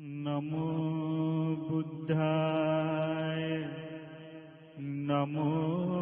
නමෝ බුද්ධාය නමෝ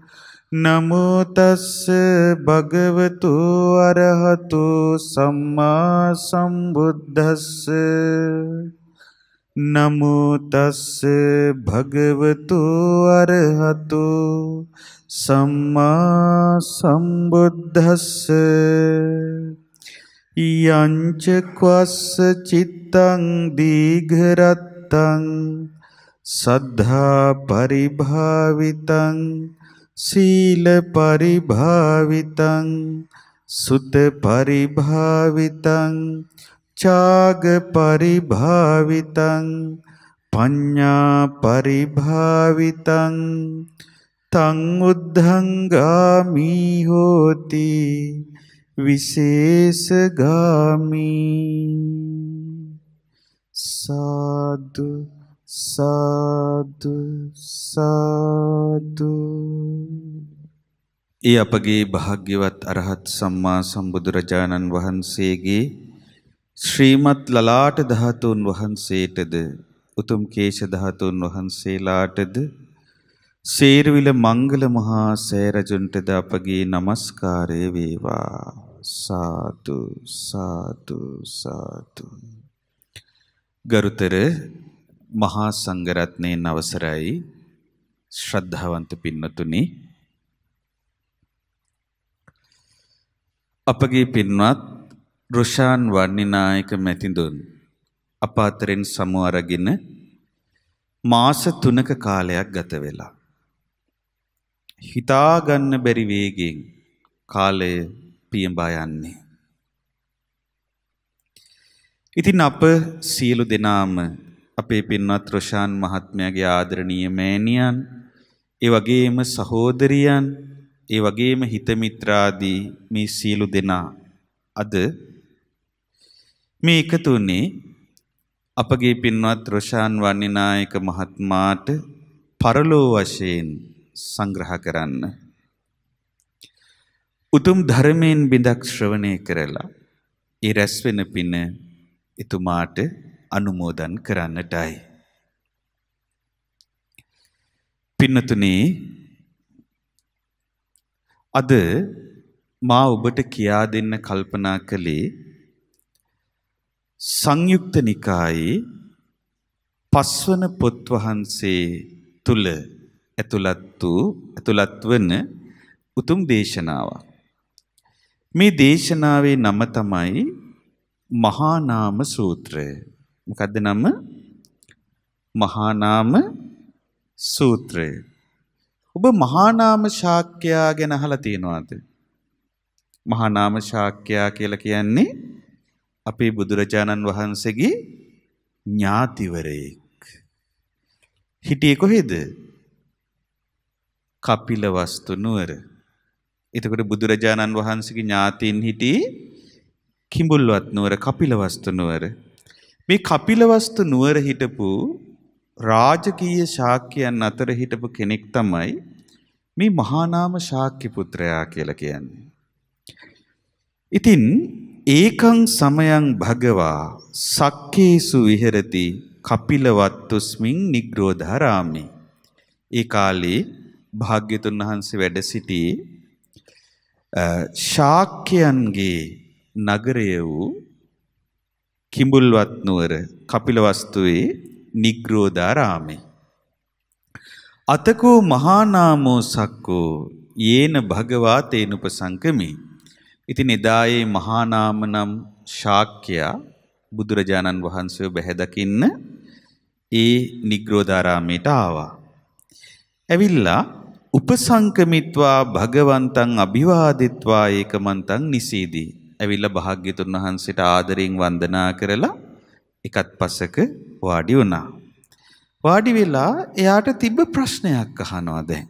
නමෝ තස්ස භගවතු අරහතු සම්මා සම්බුද්දස්ස නමෝ තස්ස භගවතු අරහතු සම්මා සම්බුද්දස්ස යංච ක්වස්ස චිත්තං දීඝරත්තං සද්ධා පරිභාවිතං සීල පරිභාවිතං සුත පරිභාවිතං ඡාග පරිභාවිතං පඤ්ඤා පරිභාවිතං තං උද්ධං ගාමි හෝති විශේෂ ගාමි සාදු සාදු සාදු ඒ අපගේ භාග්‍යවත් අරහත් සම්මා සම්බුදුරජාණන් වහන්සේගේ ශ්‍රීමත් ලලාට ධාතුන් වහන්සේටද උතුම් කේශ ධාතුන් වහන්සේලාටද සේරවිල මංගල මහා සෑරජුන්ටද අපගේ নমස්කාරය වේවා සාදු සාදු සාදු ගරුතර මහා සංඝරත්නයෙන් අවසරයි ශ්‍රද්ධාවන්ත පින්නතුනි අපගේ පින්වත් රුෂාන් වන්නිනායක මැතිඳුන් අප අතරින් සමු අරගෙන මාස 3ක කාලයක් ගත වෙලා හිතා ගන්න බැරි වේගෙන් කාලය පියඹා යන්නේ ඉතින් අප සියලු දෙනාම අපේ පින්වත් රොෂාන් මහත්මයාගේ ආදරණීය මෑණියන් ඒ වගේම සහෝදරියන් ඒ වගේම හිතමිත්‍රාදී මේ සියලු දෙනා අද මේ එකතු වුණේ අපගේ පින්වත් රොෂාන් වන්නිනායක මහත්මාට පරලෝ වශයෙන් සංග්‍රහ කරන්න. උතුම් ධර්මයෙන් බිඳක් ශ්‍රවණය කරලා ඒ රැස් වෙන පින එතුමාට අනුමෝදන් කරන්නටයි. පින්නතුනේ අද මා ඔබට කියා දෙන්න කල්පනා කළේ සංයුක්ත නිකායේ පස්වන පොත් වහන්සේ තුල ඇතුළත් වූ ඇතුළත් වන උතුම් දේශනාවක්. මේ දේශනාවේ නම තමයි මහානාම සූත්‍රය. මොකද්ද නම? මහා නාම සූත්‍රය. ඔබ මහා නාම ශාක්‍යයා ගැන අහලා තියෙනවද? මහා නාම ශාක්‍යයා කියලා කියන්නේ අපේ බුදුරජාණන් වහන්සේගේ ඥාතිවරයෙක්. හිටියේ කොහෙද? කපිලවස්තු නුවර. එතකොට බුදුරජාණන් වහන්සේගේ ඥාතීන් හිටියේ කිඹුල්වත් නුවර කපිලවස්තු නුවර. මේ කපිලවස්තු නුවර හිටපු රාජකීය ශාක්‍යයන් අතර හිටපු කෙනෙක් තමයි මේ මහානාම ශාක්‍ය පුත්‍රයා කියලා කියන්නේ. ඉතින් ඒකං සමයං භගවා සක්කේසු විහෙරති කපිලවත්තුස්මින් නිග්‍රෝධාරාමි. ඒ කාලේ භාග්‍යතුන් වහන්සේ වැඩ සිටියේ ශාක්‍යයන්ගේ නගරය වූ කිඹුල්වත් නුවර කපිලවස්තුවේ නිග්‍රෝධාරාමේ අතකෝ මහානාමෝ සක්කෝ යේන භගවා තේනුපසංකමේ ඉතින් එදායේ මහානාම නම් ශාක්‍යයා බුදුරජාණන් වහන්සේව බැහැදකින්න ඒ නිග්‍රෝධාරාමයට ආවා ඇවිල්ලා උපසංකමිත්වා භගවන්තං අභිවාදිත්වා ඒකමන්තං නිසීදී ඇවිල්ලා භාග්‍යතුන් වහන්සේට ආදරයෙන් වන්දනා කරලා එකත් පසක වාඩි වුණා. වාඩි වෙලා එයාට තිබ්බ ප්‍රශ්නයක් අහනවා දැන්.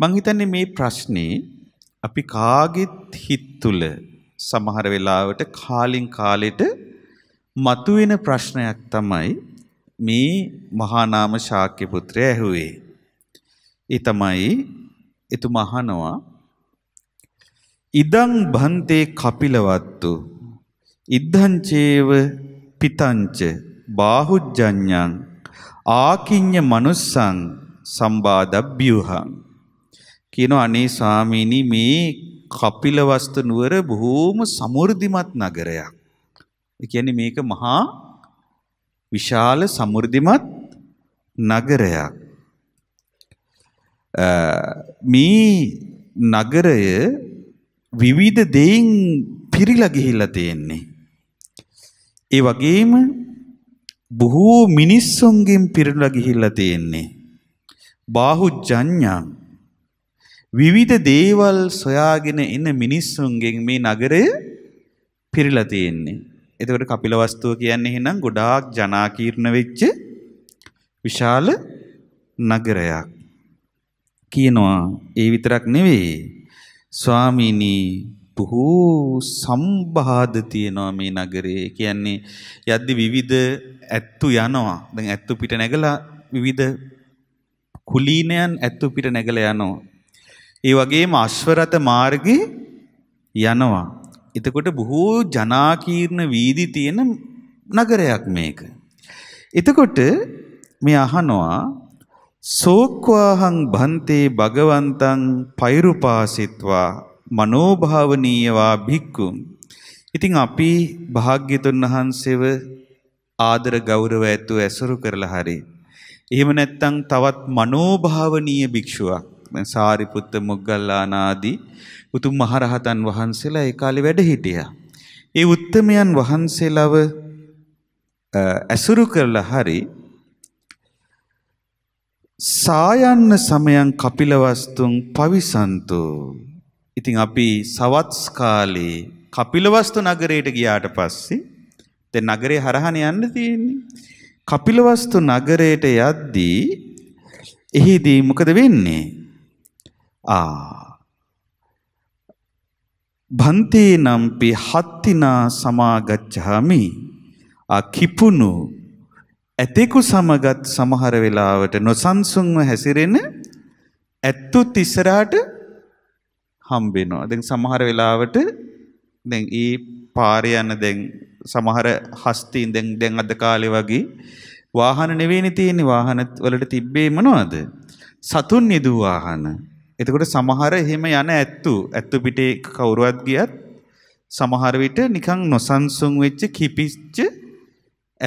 මං හිතන්නේ මේ ප්‍රශ්නේ අපි කාගෙත් හිත තුළ සමහර වෙලාවට කාලින් කාලෙට මතුවෙන ප්‍රශ්නයක් තමයි මේ මහා නාම ශාක්‍ය පුත්‍රය ඇහුවේ. ඒ තමයි එතුමා අහනවා ඉදං භන්තේ කපිලවත්තු ඉද්ධංචේව පිතංච බාහුජ්ජඤ්ඤං ආකින්්‍ය මනුස්සං සම්බාදබ්බ්‍යුහං කියන අනේ ස්වාමීනි මේ කපිලවස්තු නුවර බොහෝම සමෘද්ධිමත් නගරයක්. ඒ කියන්නේ මේක මහා විශාල සමෘද්ධිමත් නගරයක්. මේ නගරය විවිධ දෙයින් පිරිලා ගිහිල්ලා තියෙන්නේ. ඒ වගේම බොහෝ මිනිස්සුන්ගෙන් පිරිලා ගිහිල්ලා තියෙන්නේ. බාහුජඤ්ඤා විවිධ දේවල් සොයාගෙන එන මිනිස්සුන්ගෙන් මේ නගරය පිරිලා තියෙන්නේ. එතකොට කපිල වස්තුව කියන්නේ එහෙනම් ගොඩාක් ජනාකීර්ණ වෙච්ච විශාල නගරයක්. කියනවා ඒ විතරක් නෙවෙයි ස්වාමීනී බොහෝ සම්බාධ තියෙනවා මේ නගරේ. කියන්නේ යද්දි විවිධ ඇත්තු යනවා. දැන් ඇත්තු පිට නැගලා විවිධ කුලීනයන් ඇත්තු පිට නැගලා යනවා. ඒ වගේම අශ්වරත මාර්ගේ යනවා. එතකොට බොහෝ ජනාකීර්ණ වීදි තියෙන නගරයක් මේක. එතකොට මේ අහනවා සෝක්වාහං භන්තේ භගවන්තං පෛරුපාසිත්වා මනෝභාවනීයවා භික්ඛු. ඉතින් අපි භාග්‍යතුන් වහන්සේව ආදර ගෞරව ඇතුව ඇසුරු කරලා හරි. එහෙම නැත්නම් තවත් මනෝභාවනීය භික්ෂුවක් සාරිපුත්ත මොග්ගල්ලාන ආදී උතුම් මහරහතන් වහන්සේලා ඒ කාලේ වැඩ හිටියා. ඒ උත්තමයන් වහන්සේලව ඇසුරු කරලා හරි සායන්න සමයන් කපිලවස්තුන් පවිසන්තු. ඉතින් අපි සවස් කාලේ කපිලවස්තු නගරයට ගියාට පස්සේ දැන් නගරේ හරහන යන්න තියෙන්නේ. කපිලවස්තු නගරයට යද්දී එහිදී මොකද වෙන්නේ? ආ භන්තේ නම්පි හත්තිනා සමාගච්ඡාමි අකිපුනු ඇතෙකු සමගත් සමහර වෙලාවට නොසන්සුන්ව හැසිරෙන ඇත්තුත් ඉස්සරහට හම්බෙනවා. දැන් සමහර වෙලාවට දැන් ඊ පාරේ යන දැන් සමහර හස්තීන් දැන් දැන් අද කාලේ වගේ වාහන නෙවෙයිනේ තියෙන්නේ වාහන වලට තිබ්බේ මොනවද? සතුන් නිදූ වාහන. එතකොට සමහර එහෙම යන ඇත්තු ඇත්තු පිටේ කවුරුවත් ගියත් සමහර විට නිකන් නොසන්සුන් වෙච්ච කිපිච්ච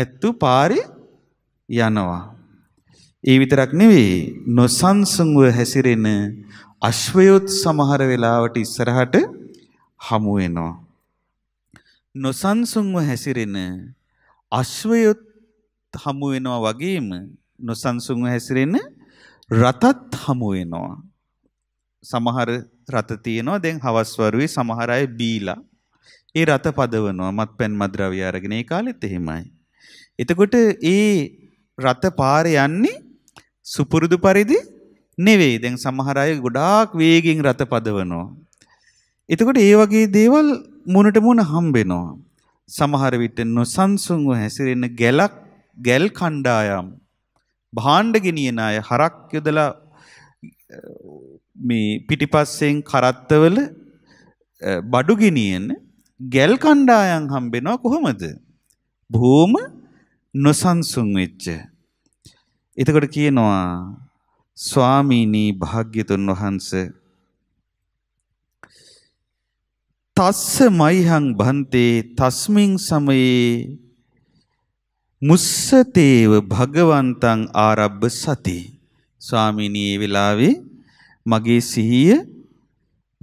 ඇත්තු පාරේ යනවා. ඒ විතරක් නෙවෙයි නොසන්සුන්ව හැසිරෙන අශ්වයොත් සමහර වෙලාවට ඉස්සරහට හමු වෙනවා. නොසන්සුන්ව හැසිරෙන අශ්වයොත් හමු වෙනවා වගේම නොසන්සුන්ව හැසිරෙන රතත් හමු වෙනවා. සමහර රත තියෙනවා දැන් හවස් වරුවේ සමහර අය බීලා ඒ රත පදවනවා මත්පැන් මද්‍රව්‍ය අරගෙන ඒ කාලෙත් එහෙමයි. එතකොට ඒ රත පාරේ යන්නේ සුපුරුදු පරිදි නෙවෙයි. දැන් සමහර අය ගොඩාක් වේගෙන් රත පදවනවා. එතකොට ඒ වගේ දේවල් මුණට මුණ හම්බෙනවා. සමහර විට නොසන්සුන්ව හැසිරෙන ගැලක් ගැල් කණ්ඩායම් භාණ්ඩ ගෙනියන අය හරක් යොදලා මේ පිටිපස්සෙන් කරත්තවල බඩු ගෙනියන ගැල් කණ්ඩායම් හම්බෙනවා කොහොමද? බොහොම නොසන්සුන් වෙච්ච. එතකොට කියනවා ස්වාමීනී භාග්‍යතුන් වහන්ස තස්ස මයිහං බන්තේ තස්මින් සමයේ මුස්සතේව භගවන්තං ආරබ්බ සති ස්වාමීනී වෙලාවේ මගේ සිහිය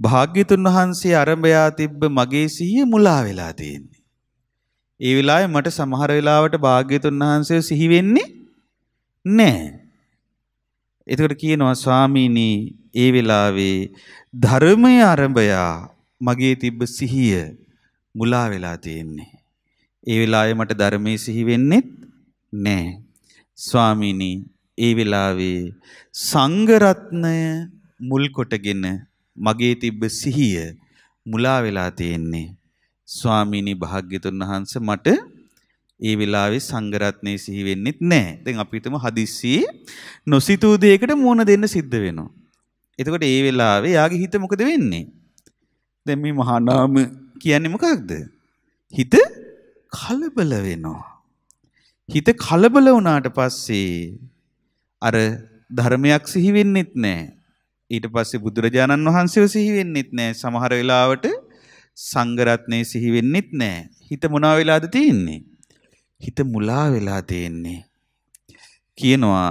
භාග්‍යතුන් වහන්සේ අරඹයා තිබ්බ මගේ සිහිය මුලා වෙලා තියෙන්නේ ඒ වෙලාවේ මට සමහර වෙලාවට භාග්‍යතුන් වහන්සේ සිහි වෙන්නේ නැහැ. එතකොට කියනවා ස්වාමීනි ඒ වෙලාවේ ධර්මයේ අරඹයා මගේ තිබ්බ සිහිය මුලා වෙලා තියෙන්නේ. ඒ වෙලාවේ මට ධර්මයේ සිහි වෙන්නේ නැහැ. ස්වාමීනි ඒ වෙලාවේ සංඝ රත්නය මුල් කොටගෙන මගේ තිබ්බ සිහිය මුලා වෙලා තියෙන්නේ. ස්වාමීනි භාග්‍යතුන් වහන්සේ මට ඒ වෙලාවේ සංගරත්නය සිහි වෙන්නෙත් නැහැ. දැන් අපි හිතමු හදිස්සියේ නොසිතූ දෙයකට මුණ දෙන්න සිද්ධ වෙනවා. එතකොට ඒ වෙලාවේ යාගේ හිත මොකද වෙන්නේ? දැන් මේ මහා නාම කියන්නේ මොකක්ද? හිත කලබල වෙනවා. හිත කලබල වුණාට පස්සේ අර ධර්මයක් සිහි වෙන්නෙත් නැහැ. ඊට පස්සේ බුදුරජාණන් වහන්සේව සිහි වෙන්නෙත් නැහැ. සමහර වෙලාවට සංගරත්නය සිහිවෙන්නෙත් නෑ. හිත මොනා වෙලාද තියෙන්නේ. හිත මුලා වෙලා තියෙන්නේ. කියනවා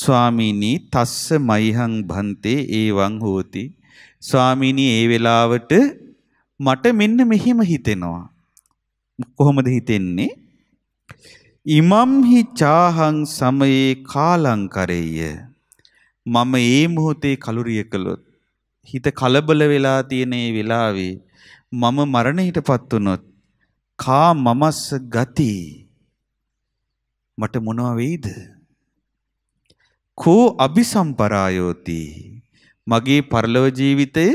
ස්වාමීනී තස්ස මයිහං භන්තේ ඒවං හෝති. ස්වාමීනී ඒ වෙලාවට මට මෙන්න මෙහෙම හිතෙනවා. කොහොමද හිතෙන්නේ? ඉමම් හි චාහං සමයේ කාලං කරෙය්‍ය මම ඒ මොහොතේ කලුරිය කළොත් හිත කලබල වෙලා තියෙන ඒ වෙලාවේ මම මරණයටපත් වුනොත් කා මමස්ස ගති මට මොනවා වෙයිද? කෝ අபிසම්පරායෝති මගේ පරලොව ජීවිතය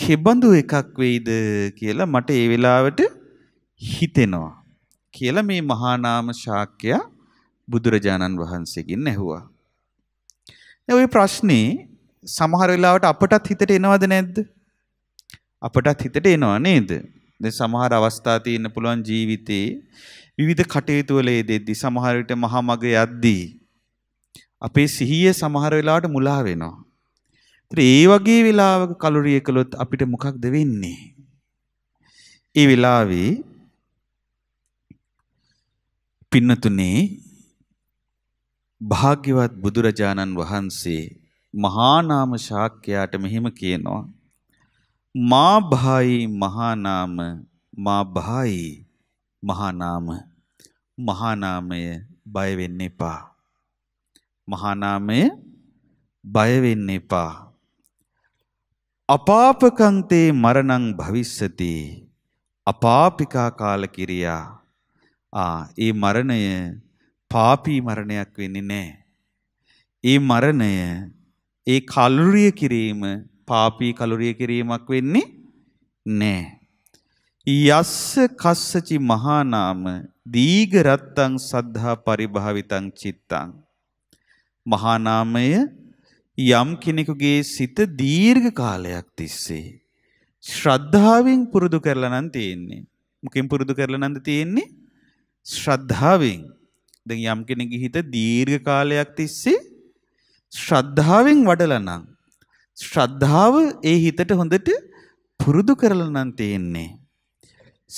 කෙබඳු එකක් වෙයිද කියලා මට ඒ වෙලාවට හිතෙනවා කියලා මේ මහා නාම ශාක්‍යයා බුදුරජාණන් වහන්සේගෙන් ඇහුවා. දැන් ওই ප්‍රශ්නේ සමහර වෙලාවට අපටත් හිතට එනවද නැද්ද? අපටත් හිතට එනවා නේද? දැන් සමහර අවස්ථා තියෙන්න පුළුවන් ජීවිතේ විවිධ කටයුතු වල යෙදෙද්දී සමහර විට මහා මග යද්දී අපේ සිහිය සමහර වෙලාවට මුලා වෙනවා. ඒත් ඒ වගේ වෙලාවක කලුරිය කළොත් අපිට මොකක්ද වෙන්නේ? ඒ වෙලාවේ පින්නතුනේ භාග්‍යවත් බුදුරජාණන් වහන්සේ මහා නාම ශාක්‍යයාට මෙහෙම කියනවා මා භායි මහානාම මා භායි මහානාම මහානාමය බය වෙන්න එපා මහානාමය බය වෙන්න එපා අපාපකන්තේ මරණං භවිස්සති අපාපිකා කාල කිරියා ආ ඒ මරණය පාපී මරණයක් වෙන්නේ නැහැ ඒ මරණය ඒ කලුරිය කිරීම පාපී කලුරිය කිරීමක් වෙන්නේ නැහැ. යස්ස කස්සචි මහානාම දීග රත්තං සද්ධා පරිභාවිතං චිත්තං මහානාමය යම් කෙනෙකුගේ සිත දීර්ඝ කාලයක් තිස්සේ ශ්‍රද්ධාවෙන් පුරුදු කරලා නම් තියෙන්නේ. මොකෙන් පුරුදු කරලා නම්ද තියෙන්නේ? ශ්‍රද්ධාවෙන්. දැන් යම් කෙනෙකුගේ හිත දීර්ඝ කාලයක් තිස්සේ ශ්‍රද්ධාවෙන් වඩලා නම් ශ්‍රද්ධාව ඒ හිතට හොඳට පුරුදු කරලා නම් තියෙන්නේ.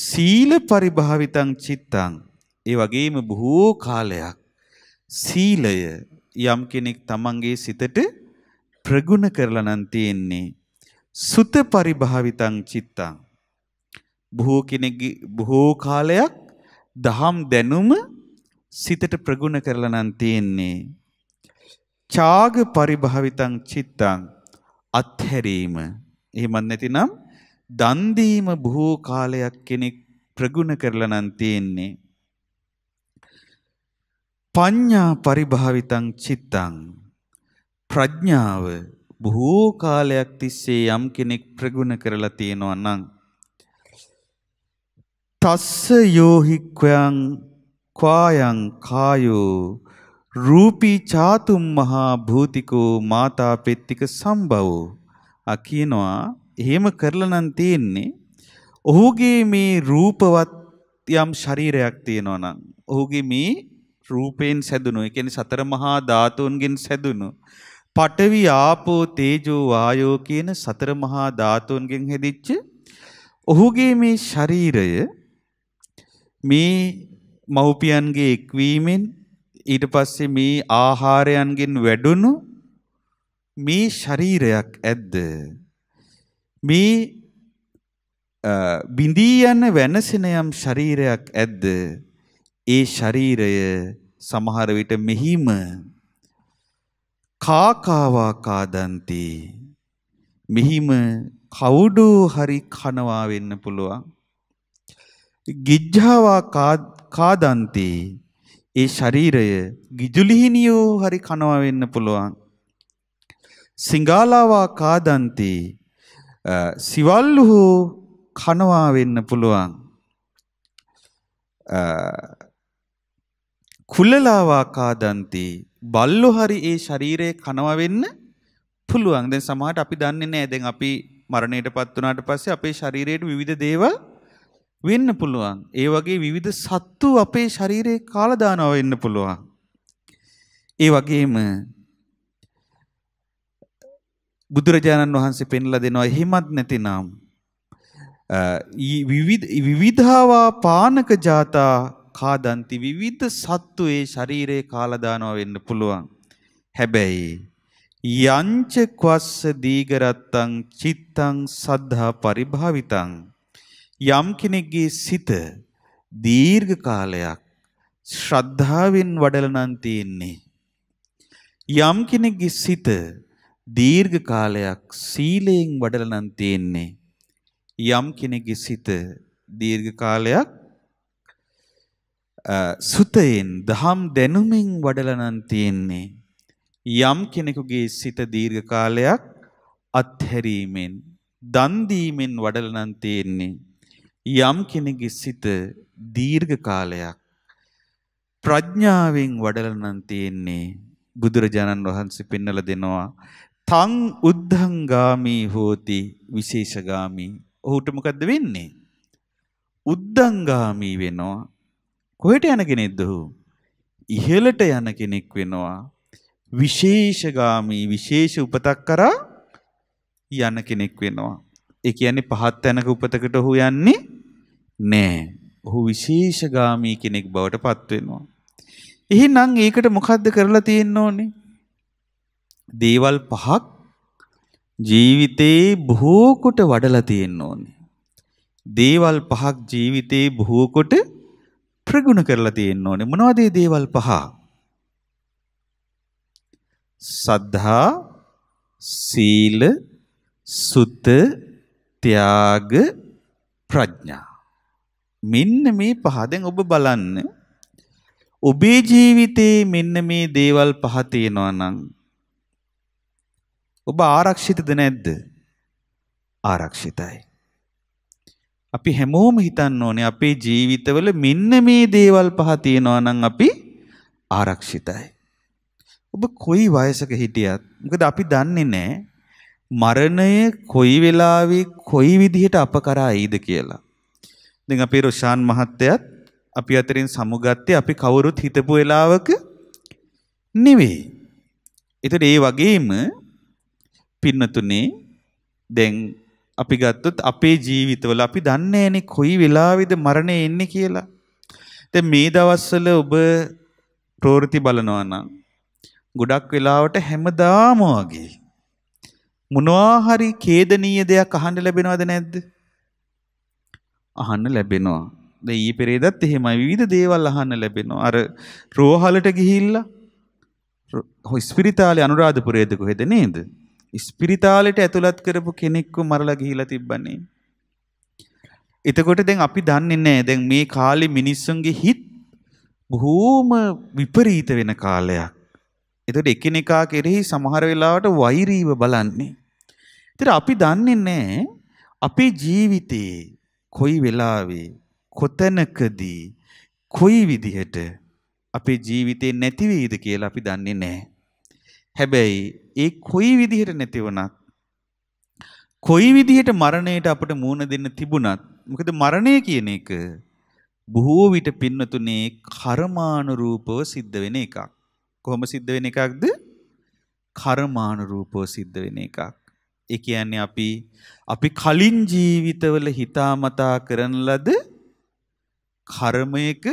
සීල පරිභාවිතං චිත්තං. ඒ වගේම බොහෝ කාලයක් සීලය යම් කෙනෙක් තමන්ගේ සිතට ප්‍රගුණ කරලා නම් තියෙන්නේ. සුත පරිභාවිතං චිත්තං. බොහෝ කෙනෙක්ගේ බොහෝ කාලයක් දහම් දැනුම සිතට ප්‍රගුණ කරලා නම් තියෙන්නේ. චාග පරිභාවිතං චිත්තං අත්හැරීම. එහෙමත් නැතිනම් දන් දීම බොහෝ කාලයක් කෙනෙක් ප්‍රගුණ කරලා නම් තියෙන්නේ. පඤ්ඤා පරිභාවිතං චිත්තං ප්‍රඥාව බොහෝ කාලයක් තිස්සේ යම් කෙනෙක් ප්‍රගුණ කරලා තියෙනවා නම් තස්ස යෝහික්ඛයන් කායං කායෝ රූපී චාතුම් මහා භූතිකෝ මාතා පෙත්තික සම්භවෝ අ කියනවා එහෙම කරලා නම් තියෙන්නේ ඔහුගේ මේ රූපවත් යම් ශරීරයක් තියෙනවා නම් ඔහුගේ මේ රූපයෙන් සැදුණු ඒ කියන්නේ සතර මහා ධාතුන්ගෙන් සැදුණු පඨවි ආපෝ තේජෝ වායෝ කියන සතර මහා ධාතුන්ගෙන් හැදිච්ච ඔහුගේ මේ ශරීරය මේ මව්පියන්ගේ එක්වීමෙන් ඊට පස්සේ මේ ආහාරයන්ගෙන් වැඩුණු මේ ශරීරයක් ඇද්ද මේ බිඳී යන වෙනසෙන යම් ශරීරයක් ඇද්ද ඒ ශරීරය සමහර විට මෙහිම කාකාවා කාදන්ති මෙහිම කවුඩෝ හරි කනවා වෙන්න පුළුවන් ගිජ්ජාවා කාදන්ති ඒ ශරීරය ගිජුලිහිනියෝ හරි කනවා වෙන්න පුළුවන්. සිංගාලාවා කාදන්ති සිවල්ලුහු කනවා වෙන්න පුළුවන්. කුල්ලලාවා කාදන්ති බල්ලෝ හරි ඒ ශරීරය කනවා වෙන්න පුළුවන්. දැන් සමහරට අපි දන්නේ නැහැ. දැන් අපි මරණයට පත් වුණාට පස්සේ අපේ ශරීරයේ විවිධ දේවල් වෙන්න පුළුවන්. ඒ වගේ විවිධ සත්තු අපේ ශරීරයේ කාලා දානවා වෙන්න පුළුවන්. ඒ වගේම බුදුරජාණන් වහන්සේ පෙන්ලා දෙනවා එහෙමත් නැතිනම් විවිධ විවිධාවා පානක ජාතා කාදන්ති විවිධ සත්තු ඒ ශරීරයේ කාලා දානවා වෙන්න පුළුවන්. හැබැයි යංච ක්වස්ස දීගරත්තං චිත්තං සද්ධා පරිභාවිතං යම් කෙනෙක්ගේ සිත දීර්ඝ කාලයක් ශ්‍රද්ධාවෙන් වඩලනන් තියෙන්නේ. යම් කෙනෙක්ගේ සිත දීර්ඝ කාලයක් සීලයෙන් වඩලනන් තියෙන්නේ. යම් කෙනෙක්ගේ සිත දීර්ඝ කාලයක් සුතයෙන් දහම් දැනුමින් වඩලනන් තියෙන්නේ. යම් කෙනෙකුගේ සිත දීර්ඝ කාලයක් අත්හැරීමෙන් දන් දීමෙන් වඩලනන් තියෙන්නේ. යම් කෙනෙකුගේ සිත දීර්ඝ කාලයක් ප්‍රඥාවෙන් වඩලනන් තියෙන්නේ බුදුරජාණන් වහන්සේ පෙන්වලා දෙනවා තං උද්ධංගාමී හෝති විශේෂගාමී ඔහුට මොකද්ද වෙන්නේ උද්ධංගාමී වෙනවා කොහෙට යන කෙනෙක්ද ඔහු ඉහළට යන කෙනෙක් වෙනවා විශේෂගාමී විශේෂ උපතක් කරා යන කෙනෙක් වෙනවා ඒ කියන්නේ පහත් තැනක උපතකට ඔහු යන්නේ නෑ. ඔහු විශේෂගාමී කෙනෙක් බවට පත් වෙනවා. එහෙනම් ඒකට මොකද්ද කරලා තියෙන්න ඕනේ? දේවල් පහක් ජීවිතේ බොහෝ කොට වඩලා තියෙන්න ඕනේ. දේවල් පහක් ජීවිතේ බොහෝ කොට ප්‍රගුණ කරලා තියෙන්න ඕනේ. මොනවද මේ දේවල් පහ? සද්ධා, සීල, සුත, ත්‍යාග, ප්‍රඥා. මෙන්න මේ පහ දැන් ඔබ බලන්න ඔබේ ජීවිතේ මෙන්න මේ දේවල් පහ තියෙනවා නම් ඔබ ආරක්ෂිතද නැද්ද? ආරක්ෂිතයි. අපි හැමෝම හිතන්න ඕනේ අපේ ජීවිතවල මෙන්න මේ දේවල් පහ තියෙනවා නම් අපි ආරක්ෂිතයි. ඔබ කොයි වයසක හිටියත් මොකද අපි දන්නේ නැහැ මරණය කොයි වෙලාවෙ කොයි විදිහට අප කරා එයිද කියලා. ඉතින් අපේ රොෂාන් මහත්තයත් අපි අතරින් සමුගත්තේ අපි කවුරුත් හිතපු වෙලාවක නෙවෙයි. ඒතට ඒ වගේම පින්නතුනේ දැන් අපි ගත්තොත් අපේ ජීවිතවල අපි දන්නේ නැනේ කොයි වෙලාවෙද මරණය එන්නේ කියලා. දැන් මේ දවස්වල ඔබ ප්‍රවෘත්ති බලනවා නම් ගොඩක් වෙලාවට හැමදාම වගේ මොනවා හරි ඛේදනීය දෙයක් අහන්න ලැබෙනවද නැද්ද? අහන්න ලැබෙනවා. ද ඊ පෙරේදත් එහෙමයි විවිධ දේවල් අහන්න ලැබෙනවා. අර රෝහලට ගිහිල්ලා ස්පිරිතාලේ අනුරාධපුරයේද කොහෙද නේද? ස්පිරිතාලෙට ඇතුළත් කරපු කෙනෙක්ව මරලා ගිහිලා තිබ්බනේ. එතකොට දැන් අපි දන්නේ නැහැ. දැන් මේ කාලේ මිනිස්සුන්ගේ හිත් බොහෝම විපරීත වෙන කාලයක්. එතකොට එකිනෙකා කෙරෙහි සමහර වෙලාවට වෛරීව බලන්නේ. ඉතින් අපි දන්නේ නැහැ අපේ ජීවිතේ කොයි වෙලාවේ කොතැනකදී කොයි විදිහට අපේ ජීවිතේ නැති වෙයිද කියලා අපි දන්නේ නැහැ. හැබැයි ඒ කොයි විදිහට නැති වුණත් කොයි විදිහට මරණයට අපට මුහුණ දෙන්න තිබුණත් මොකද මරණය කියන එක බොහෝ විට පින්නතුනේ කර්මානුරූපව සිද්ධ වෙන එකක්. කොහොම සිද්ධ වෙන එකක්ද? කර්මානුරූපව සිද්ධ වෙන එකක්. ඒ කියන්නේ අපි අපි කලින් ජීවිතවල හිතාමතා කරන ලද කර්මයක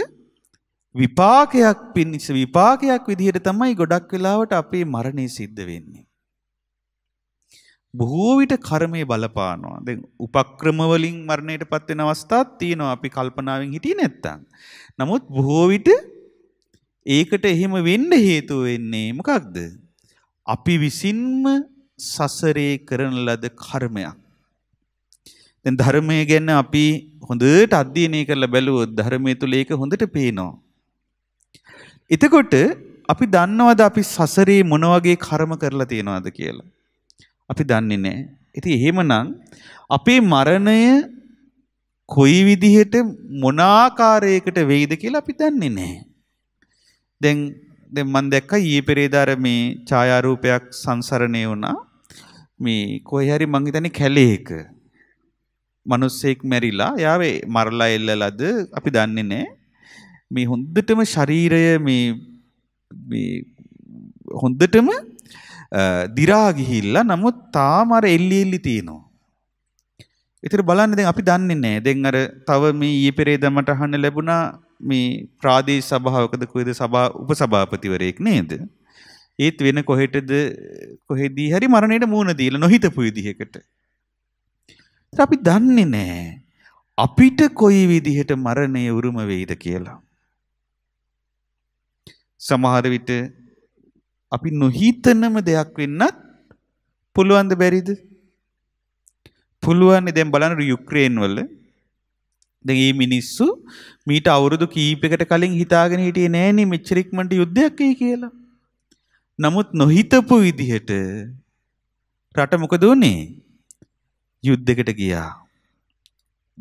විපාකයක් පිණිස විපාකයක් විදිහට තමයි ගොඩක් වෙලාවට අපේ මරණය සිද්ධ වෙන්නේ. බොහෝ විට කර්මය බලපානවා. දැන් උපක්‍රම වලින් මරණයටපත් වෙන අවස්ථාත් තියෙනවා අපි කල්පනාවෙන් හිටියේ නැත්තම්. නමුත් බොහෝ විට ඒකට එහෙම වෙන්න හේතුව වෙන්නේ මොකක්ද? අපි විසින්ම සසරේ කරන ලද කර්මයක්. දැන් ධර්මය ගැන අපි හොඳට අධ්‍යයනය කරලා බැලුවොත් ධර්මය තුල ඒක හොඳට පේනවා. එතකොට අපි දන්නවද අපි සසරේ මොන වගේ කර්ම කරලා තියෙනවද කියලා? අපි දන්නේ නැහැ. ඉතින් එහෙමනම් අපේ මරණය කොයි විදිහට මොන ආකාරයකට වෙයිද කියලා අපි දන්නේ නැහැ. දැන් දැන් මම දැක්කා ඊයේ පෙරේදා මේ ඡායාරූපයක් සංසරණය වුණා. මේ කොහේ හරි මං හිතන්නේ කැලේක මිනිස්සෙක් මැරිලා යාවේ මරලා එල්ලලද අපි දන්නේ නැහැ. මේ හොඳටම ශරීරය මේ මේ හොඳටම දි รา ගිහිල්ලා නමුත් තාම අර එල්ලි එල්ලි තියෙනවා. ඒතර බලන්න දැන් අපි දන්නේ නැහැ. දැන් අර තව මේ ඊයේ පෙරේදා මට අහන්න ලැබුණා මේ ප්‍රාදේශ සභාවකද කොයිද සභා උපසභාපතිවරයෙක් නේද? ඒත් වෙන කොහෙටද කොහෙදී හරි මරණයට මූණ දීලා නොහිතපු විදිහකට. අපි දන්නේ නැහැ අපිට කොයි විදිහට මරණය උරුම වෙයිද කියලා. සමහර විට අපි නොහිතනම දෙයක් වෙන්නත් පුළුවන්ද බැරිද? පුළුවන් දැන් බලන්න යුක්‍රේන් වල දැන් මේ මිනිස්සු මීට අවුරුදු කීපයකට කලින් හිතාගෙන හිටියේ නෑනේ මෙච්චර ඉක්මනට යුද්ධයක් එයි කියලා. නමුත් නොහිතපු විදිහට රට මොකද වුනේ? යුද්ධයකට ගියා.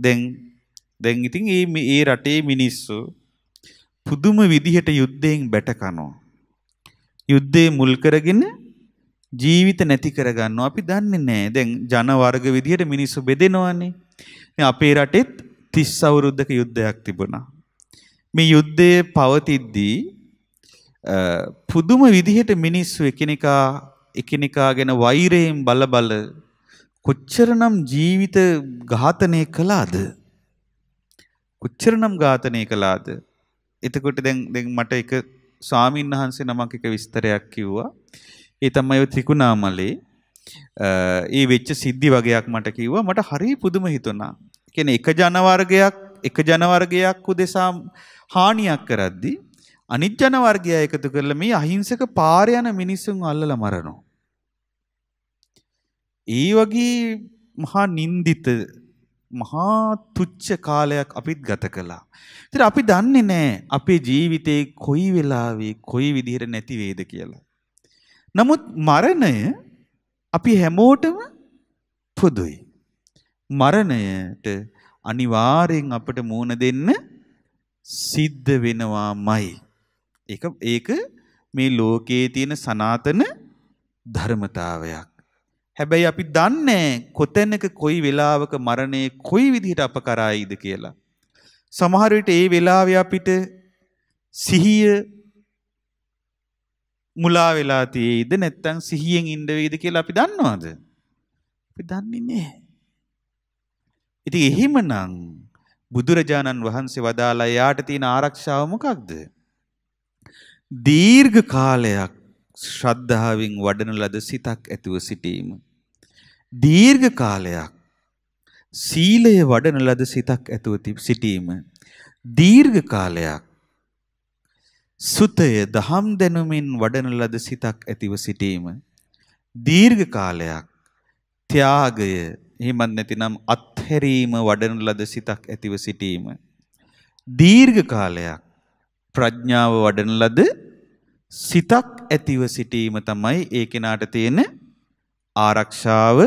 දැන් දැන් ඉතින් මේ ඒ රටේ මිනිස්සු පුදුම විදිහට යුද්ධයෙන් බැටකනවා. යුද්ධේ මුල් කරගෙන ජීවිත නැති කරගන්නවා. අපි දන්නේ නැහැ. දැන් ජන වර්ග විදිහට මිනිස්සු බෙදෙනවානේ. අපේ රටෙත් 30 අවුරුද්දක යුද්ධයක් තිබුණා. මේ යුද්ධයේ පවතිද්දී පුදුම විදිහට මිනිස්සු එකිනෙකා එකිනෙකා ගැන වෛරයෙන් බල බල කොච්චරනම් ජීවිත ඝාතනය කළාද කොච්චරනම් ඝාතනය කළාද එතකොට දැන් දැන් මට එක ස්වාමීන් වහන්සේ නමක් එක විස්තරයක් කිව්වා ඒ තමයි ඔය ත්‍රිකුණාමලේ ඒ වෙච්ච සිද්ධි වගේක් මට කිව්වා මට හරි පුදුම හිතුණා කියන්නේ එක ජන වර්ගයක් එක ජන වර්ගයක් උදෙසා හානියක් කරද්දී අනිත් ජන වර්ගය එකතු කරලා මේ අහිංසක පාර යන මිනිස්සුන් අල්ලලා මරනවා. ඒ වගේ මහා නින්දිත මහා තුච්ච කාලයක් අපිත් ගත කළා. ඉතින් අපි දන්නේ නැහැ අපේ ජීවිතේ කොයි වෙලාවෙ කොයි විදිහට නැති වේද කියලා. නමුත් මරණය අපි හැමෝටම පොදුයි. මරණයට අනිවාර්යෙන් අපිට මුහුණ දෙන්න සිද්ධ වෙනවාමයි. ඒක ඒක මේ ලෝකයේ තියෙන සනාතන ධර්මතාවයක්. හැබැයි අපි දන්නේ කොතැනක කොයි වෙලාවක මරණය කොයි විදිහට අප කරායිද කියලා. සමහර විට ඒ වෙලාවේ අපිට සිහිය මුලා වෙලා තියෙයිද නැත්නම් සිහියෙන් ඉන්න වේද කියලා අපි දන්නවද? අපි දන්නේ නැහැ. ඉතින් එහෙමනම් බුදුරජාණන් වහන්සේ වදාලා යාට තියෙන ආරක්ෂාව මොකක්ද? දීර්ඝ කාලයක් ශ්‍රද්ධාවෙන් වඩන ලද සිතක් ඇතුව සිටීම. දීර්ඝ කාලයක් සීලය වඩන ලද සිතක් ඇතුව සිටීම. දීර්ඝ කාලයක් සුතය දහම් දැනුමින් වඩන ලද සිතක් ඇතිව සිටීම දීර්ඝ කාලයක් ත්‍යාගය එහෙමත් නැතිනම් අත්හැරීම වඩන ලද සිතක් ඇතිව සිටීම දීර්ඝ කාලයක් ප්‍රඥාව වඩන ලද සිතක් ඇතිව සිටීම තමයි ඒ කෙනාට තියෙන ආරක්ෂාව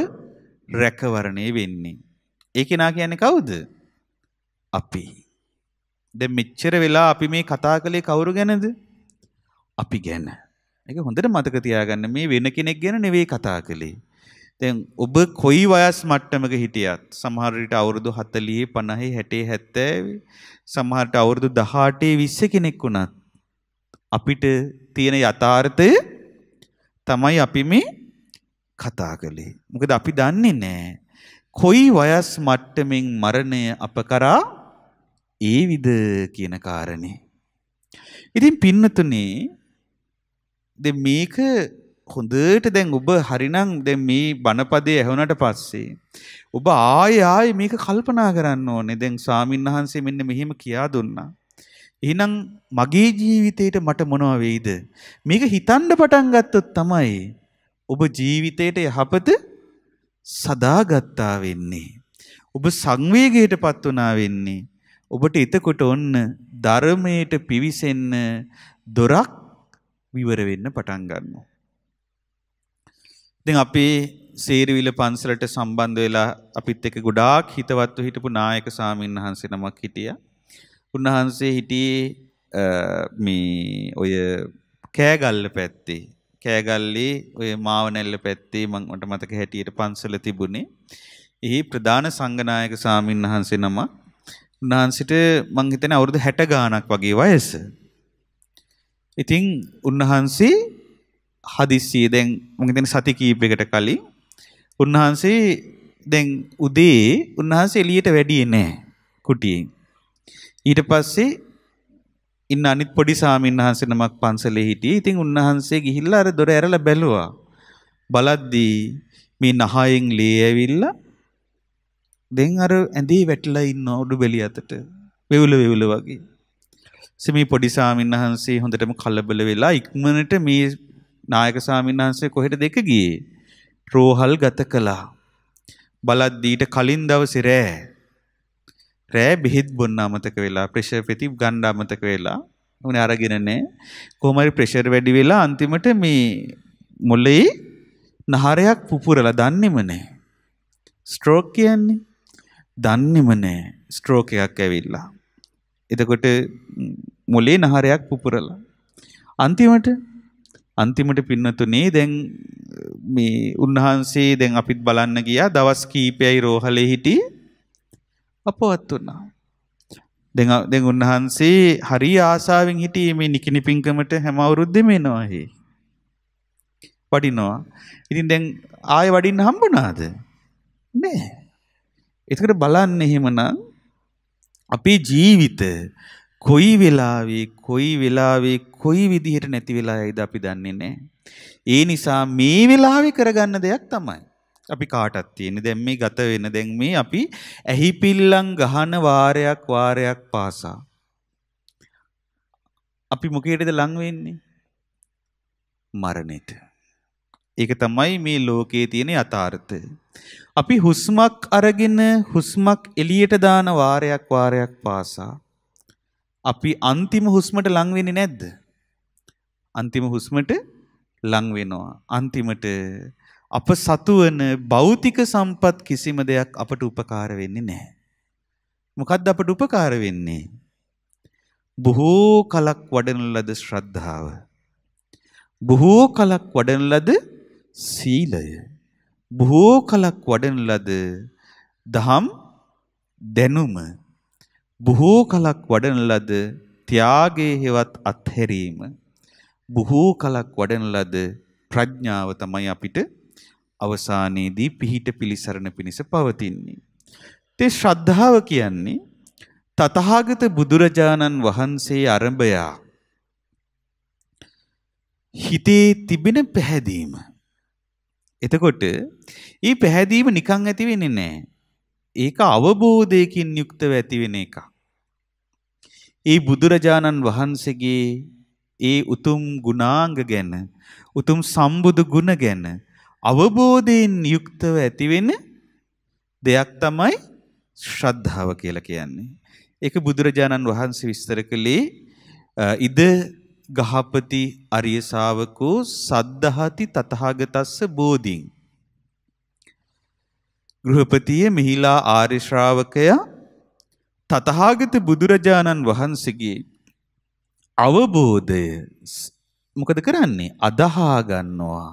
රැකවරණය වෙන්නේ. ඒ කෙනා කියන්නේ කවුද? අපි. දැන් මෙච්චර වෙලා අපි මේ කතා කළේ කවුරු ගැනද? අපි ගැන. ඒක හොඳට මතක තියාගන්න මේ වෙන කෙනෙක් ගැන නෙවෙයි කතා කළේ. දැන් ඔබ කොයි වයස් මට්ටමක හිටියත් සමහර විට අවුරුදු 40 50 60 70 සමහරට අවුරුදු 18 20 කෙනෙක් වුණත් අපිට තියෙන යථාර්ථය තමයි අපි මේ කතා කළේ. මොකද අපි දන්නේ නැහැ කොයි වයස් මට්ටමින් මරණය අප කරා ඒවිද කියන කාරණේ. ඉතින් පින්නතුනේ දැන් මේක හොඳට දැන් ඔබ හරිනම් දැන් මේ බණපදේ ඇහුණට පස්සේ ඔබ ආයෙ ආයෙ මේක කල්පනා කරන්න ඕනේ. දැන් ස්වාමින් වහන්සේ මෙන්න මෙහෙම කියා දුන්නා. එහෙනම් මගේ ජීවිතේට මට මොනවා වෙයිද? මේක හිතන්න පටන් ගත්තොත් තමයි ඔබ ජීවිතේට යහපත සදාගත්තා වෙන්නේ. ඔබ සංවේගයටපත් වුණා වෙන්නේ. ඔබට එතකොට ඔන්න ධර්මයට පිවිසෙන්න දොරක් විවර වෙන්න පටන් ගන්නවා. ඉතින් අපේ සේරවිල පන්සලට සම්බන්ධ වෙලා අපිත් එක්ක ගොඩාක් හිතවත්ව හිටපු නායක සාමීන් වහන්සේ නමක් හිටියා. උන්වහන්සේ හිටියේ මේ ඔය කෑගල්ල පැත්තේ කෑගල්ලේ ඔය මාවනැල්ල පැත්තේ මම මට මතක හැටියට පන්සල තිබුණේ. එහි ප්‍රධාන සංඝනායක සාමීන් වහන්සේ නම උන්වහන්සේට මං හිතන්නේ අවුරුදු 60 ගාණක් වගේ වයස. ඉතින් උන්වහන්සේ හදිස්සියේ දැන් මම හිතන්නේ සති කීපයකට කලින් උන්වහන්සේ දැන් උදේ උන්වහන්සේ එළියට වැඩියේ නැහැ කුටියෙන්. ඊට පස්සේ ඉන්න අනිත් පොඩි සාමින්හන්සේ නමක් පන්සලේ හිටියේ. ඉතින් උන්වහන්සේ ගිහිල්ලා අර දොර ඇරලා බැලුවා. බලද්දී මේ නහයෙන් ලේ ඇවිල්ලා දැන් අර ඇඳේ වැටිලා ඉන්න උඩු බෙලිය අතට වෙවුල වෙවුල වගේ. සෙමි පොඩි සාමින්හන්සේ හොඳටම කලබල වෙලා ඉක්මනට මේ නායක ස්වාමීන් වහන්සේ කොහෙටද එක ගියේ? රෝහල් ගත කළා. බලද්දීට කලින් දවසේ රෑ රෑ බෙහෙත් බොන්න අමතක වෙලා ප්‍රෙෂර් පෙති ගන්න අමතක වෙලා උනේ අරගෙන නැහැ. කොහොම හරි ප්‍රෙෂර් වැඩි වෙලා අන්තිමට මේ මොළේ නහරයක් පුපුරලා දන්නෙම නැහැ. ස්ට්‍රෝක් කියන්නේ දන්නෙම නැහැ. ස්ට්‍රෝක් එකක් ඇවිල්ලා. එතකොට මොළේ නහරයක් පුපුරලා අන්තිමට අන්තිමට පින්නතුනේ දැන් මේ උන්වහන්සේ දැන් අපිත් බලන්න ගියා දවස් කීපයයි රෝහලේ හිටි අපවත් වුණා. දැන් දැන් උන්වහන්සේ හරි ආසාවෙන් හිටියේ මේ නිකිනි පිංකමට හැම අවුරුද්දෙම එනවා හේ. වඩිනවා. ඉතින් දැන් ආයෙ වඩින්න හම්බුණාද? නෑ. ඒකට බලන්න එහෙමනම් අපේ ජීවිත කොයි වෙලාවේ කොයි වෙලාවේ කොයි විදිහට නැති වෙලා යයිද අපි දන්නේ නැහැ. ඒ නිසා මේ වෙලාවේ කරගන්න දෙයක් තමයි. අපි කාටත් තියෙන්නේ දැන් මේ ගත වෙන දැන් මේ අපි ඇහි පිල්ලම් ගහන වාරයක් වාරයක් පාසා. අපි මොකේද ලං වෙන්නේ? මරණයට. ඒක තමයි මේ ලෝකයේ තියෙන යථාර්ථය. අපි හුස්මක් අරගෙන හුස්මක් එළියට දාන වාරයක් වාරයක් පාසා අපි අන්තිම හුස්මට ලං වෙන්නේ නැද්ද? අන්තිම හුස්මට ලං වෙනවා. අන්තිමට අප සතුවන භෞතික සම්පත් කිසිම දෙයක් අපට උපකාර වෙන්නේ නැහැ. මොකද්ද අපට උපකාර වෙන්නේ? බොහෝ කලක් වඩන ලද ශ්‍රද්ධාව. බොහෝ කලක් වඩන ලද සීලය. බොහෝ කලක් වඩන ලද දහම් දැනුම. බොහෝ කලක් වඩන ලද ත්‍යාගයේ හෙවත් අත්හැරීම. බොහෝ කලක් වඩන ලද ප්‍රඥාව තමයි අපිට අවසානයේදී පිහිට පිලිසරණ පිණිස පවතින්නේ. තේ ශ්‍රද්ධාව කියන්නේ තතහාගත බුදුරජාණන් වහන්සේ අරඹයා හිතේ තිබෙන පැහැදීම. එතකොට ඊ පැහැදීම නිකං ඇති වෙන්නේ නැහැ. ඒක අවබෝධයකින් යුක්තව ඇති වෙන එකක්. ඒ බුදුරජාණන් වහන්සේගේ ඒ උතුම් ගුණාංග ගැන උතුම් සම්බුදු ගුණ ගැන අවබෝධයෙන් යුක්තව ඇතිවෙන දෙයක් තමයි ශ්‍රද්ධාව කියලා කියන්නේ. ඒක බුදුරජාණන් වහන්සේ විස්තර කළේ ඉද ගහපති අරිය ශාවකෝ සද්ධාති තතහාගතස්ස බෝධින් ගෘහපතිය මෙහිලා ආර්ය ශ්‍රාවකයා තතහාගත බුදුරජාණන් වහන්සේගේ අවබෝධය මොකද කරන්නේ? අදහා ගන්නවා.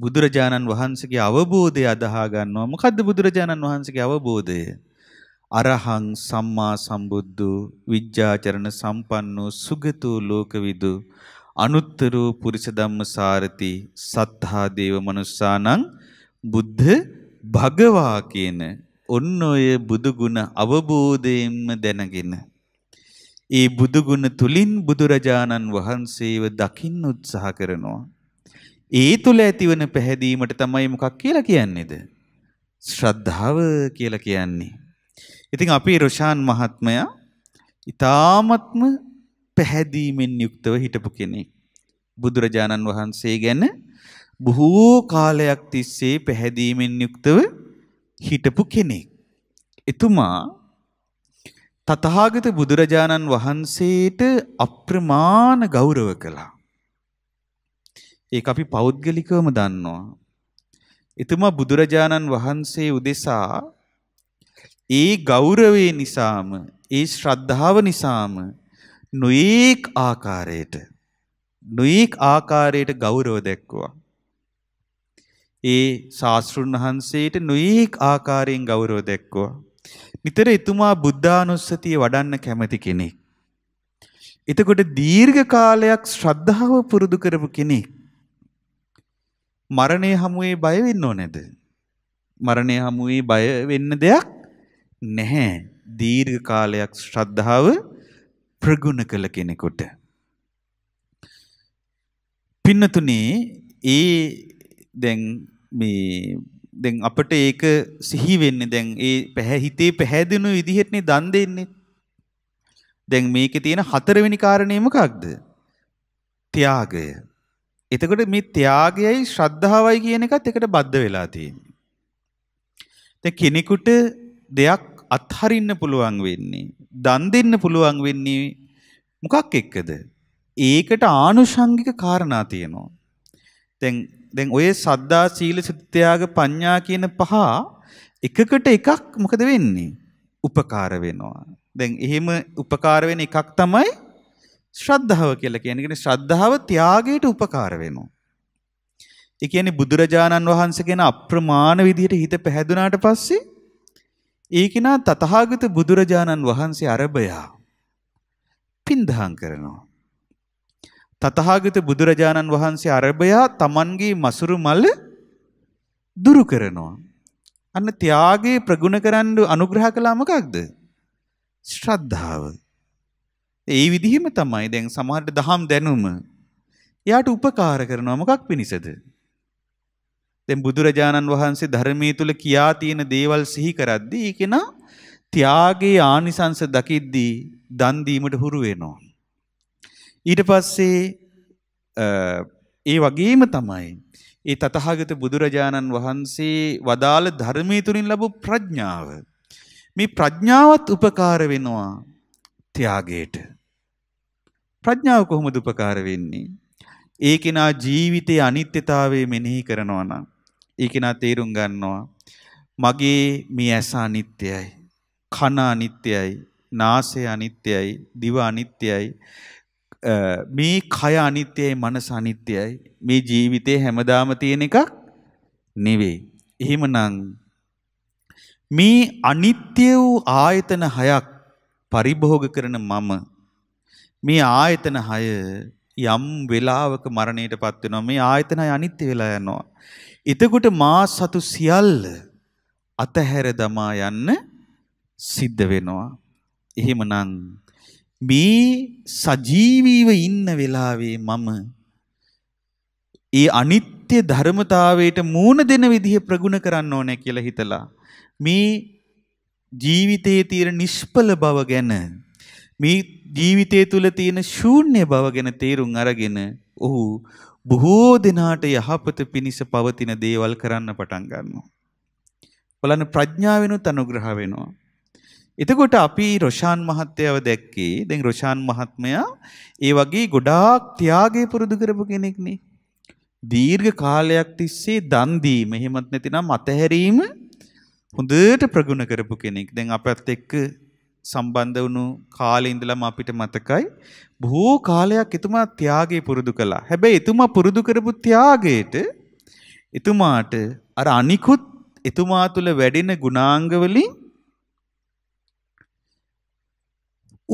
බුදුරජාණන් වහන්සේගේ අවබෝධය අදහා ගන්නවා. මොකද්ද බුදුරජාණන් වහන්සේගේ අවබෝධය? අරහං සම්මා සම්බුද්ධ විජ්ජාචරණ සම්පන්නෝ සුගතෝ ලෝකවිදු අනුත්තරෝ පුරිස ධම්මසාරති සත්තා දේව මනුස්සානං බුද්ධ භගවා කියන ඔන්න ඔය බුදු ගුණ අවබෝධයෙන්ම දැනගෙන ඒ බුදුගුණ තුලින් බුදුරජාණන් වහන්සේව දකින්න උත්සාහ කරනවා. ඒ තුල ඇතිවන පැහැදීමට තමයි මොකක් කියලා කියන්නේද? ශ්‍රද්ධාව කියලා කියන්නේ. ඉතින් අපි රොෂාන් මහත්මයා ඊ타මත්ම පැහැදීමෙන් යුක්තව හිටපු කෙනෙක්. බුදුරජාණන් වහන්සේ ගැන බොහෝ කාලයක් තිස්සේ පැහැදීමෙන් යුක්තව හිටපු කෙනෙක්. එතුමා තථාගත බුදුරජාණන් වහන්සේට අප්‍රමාණ ගෞරව කළා. ඒක අපි පෞද්ගලිකවම දන්නවා. එතුමා බුදුරජාණන් වහන්සේ උදෙසා ඒ ගෞරවේ නිසාම ඒ ශ්‍රද්ධාව නිසාම නොඑක් ආකාරයට නොඑක් ආකාරයට ගෞරව දැක්වුවා. ඒ ශාස්ත්‍රුන් වහන්සේට නොඑක් ආකාරයෙන් ගෞරව දැක්වුවා. නිතර එතුමා බුද්ධානුස්සතිය වඩන්න කැමති කෙනෙක්. එතකොට දීර්ඝ කාලයක් ශ්‍රද්ධාව පුරුදු කරපු කෙනෙක් මරණය හමුවේ බය වෙන්නෝ නැද? මරණය හමුවේ බය වෙන්න දෙයක් නැහැ. දීර්ඝ කාලයක් ශ්‍රද්ධාව ප්‍රගුණ කළ කෙනෙකුට. පින්නතුනේ ඒ දැන් මේ දැන් අපට ඒක සිහි වෙන්නේ දැන් ඒ පැහැහිතේ පැහැදෙන විදිහටනේ දන් දෙන්නේ. දැන් මේකේ තියෙන හතරවෙනි කාරණේ මොකක්ද? ත්‍යාගය. එතකොට මේ ත්‍යාගයයි ශ්‍රද්ධාවයි කියන එකත් එකට බද්ධ වෙලා තියෙන්නේ. දැන් කෙනෙකුට දෙයක් අත්හරින්න පුළුවන් වෙන්නේ, දන් දෙන්න පුළුවන් වෙන්නේ මොකක් එක්කද? ඒකට ආනුෂංගික කාරණා තියෙනවා. දැන් දැන් ඔය සද්දා සීල සත්‍යාග පඤ්ඤා කියන පහ එකකට එකක් මොකද වෙන්නේ? උපකාර වෙනවා. දැන් එහෙම උපකාර වෙන එකක් තමයි ශ්‍රද්ධාව කියලා කියන්නේ. කියන්නේ ශ්‍රද්ධාව ත්‍යාගයට උපකාර වෙනවා. ඒ කියන්නේ බුදුරජාණන් වහන්සේ කෙන අප්‍රමාණ විදිහට හිත පැහැදුනාට පස්සේ ඒ කෙනා තථාගත බුදුරජාණන් වහන්සේ අරබයා පින්දහම් කරනවා. තථාගත බුදුරජාණන් වහන්සේ අරබයා Tamanගේ මසුරු මල දුරු කරනවා. අන්න ත්‍යාගයේ ප්‍රගුණ කරන්න අනුග්‍රහ කළා මොකක්ද? ශ්‍රද්ධාව. ඒ විදිහම තමයි දැන් සමහරට දහම් දැනුම එයාට උපකාර කරනවා මොකක් පිණිසද? දැන් බුදුරජාණන් වහන්සේ ධර්මයේ තුල කියා තියෙන දේවල් සිහි කරද්දී ඒකේන ත්‍යාගයේ ආනිසංස දකිද්දී දන් දීමට හුරු වෙනවා. ඊට පස්සේ ඒ වගේම තමයි ඒ තතහාගත බුදුරජාණන් වහන්සේ වදාළ ධර්මය තුළින් ලැබූ ප්‍රඥාව. මේ ප්‍රඥාවත් උපකාර වෙනවා ත්‍යාගයට. ප්‍රඥාව කොහොමද උපකාර වෙන්නේ? ඒ කෙනා ජීවිතයේ අනිත්‍යතාවය මෙනෙහි කරනවා නම් ඒ කෙනා තේරුම් ගන්නවා මගේ මේ ඇස අනිත්‍යයි, කන අනිත්‍යයි, නාසය අනිත්‍යයි, දිව අනිත්‍යයි, මේ කය අනිත්‍යයි මනස අනිත්‍යයි මේ ජීවිතේ හැමදාම තියෙන එකක් නෙවෙයි. එහෙමනම් මේ අනිත්‍ය වූ ආයතන හයක් පරිභෝග කරන මම මේ ආයතන හය යම් වෙලාවක මරණයටපත් වෙනවා මේ ආයතන හය අනිත්‍ය වෙලා යනවා. එතකොට මා සතු සියල්ල අතහැර දමා යන්න සිද්ධ වෙනවා. එහෙමනම් මේ සජීවීව ඉන්න වෙලාවේ මම ඒ අනිත්‍ය ධර්මතාවයට මූණ දෙන විදිහ ප්‍රගුණ කරන්න ඕනේ කියලා හිතලා මේ ජීවිතයේ තියෙන නිෂ්පල බව ගැන මේ ජීවිතය තුළ තියෙන ශූන්‍ය බව ගැන තේරුම් අරගෙන ඔහු බොහෝ දෙනාට යහපත පිණිස පවතින දේවල් කරන්න පටන් ගන්නවා. බලන්න ප්‍රඥාවෙනුත් අනුග්‍රහ වෙනවා. එතකොට අපි රොෂාන් මහත්තයව දැක්කේ දැන් රොෂාන් මහත්මයා ඒ වගේ ගොඩාක් ත්‍යාගය පුරුදු කරපු කෙනෙක්නේ. දීර්ඝ කාලයක් තිස්සේ දන් දීම එහෙමත් නැතිනම් අතහැරීම හොඳට ප්‍රගුණ කරපු කෙනෙක්. දැන් අපත් එක්ක සම්බන්ධ වුණු කාලේ ඉඳලම අපිට මතකයි බොහෝ කාලයක් එතුමා ත්‍යාගය පුරුදු කළා. හැබැයි එතුමා පුරුදු කරපු ත්‍යාගයට එතුමාට අර අනිකුත් එතුමා තුළ වැඩෙන ගුණාංග වලින්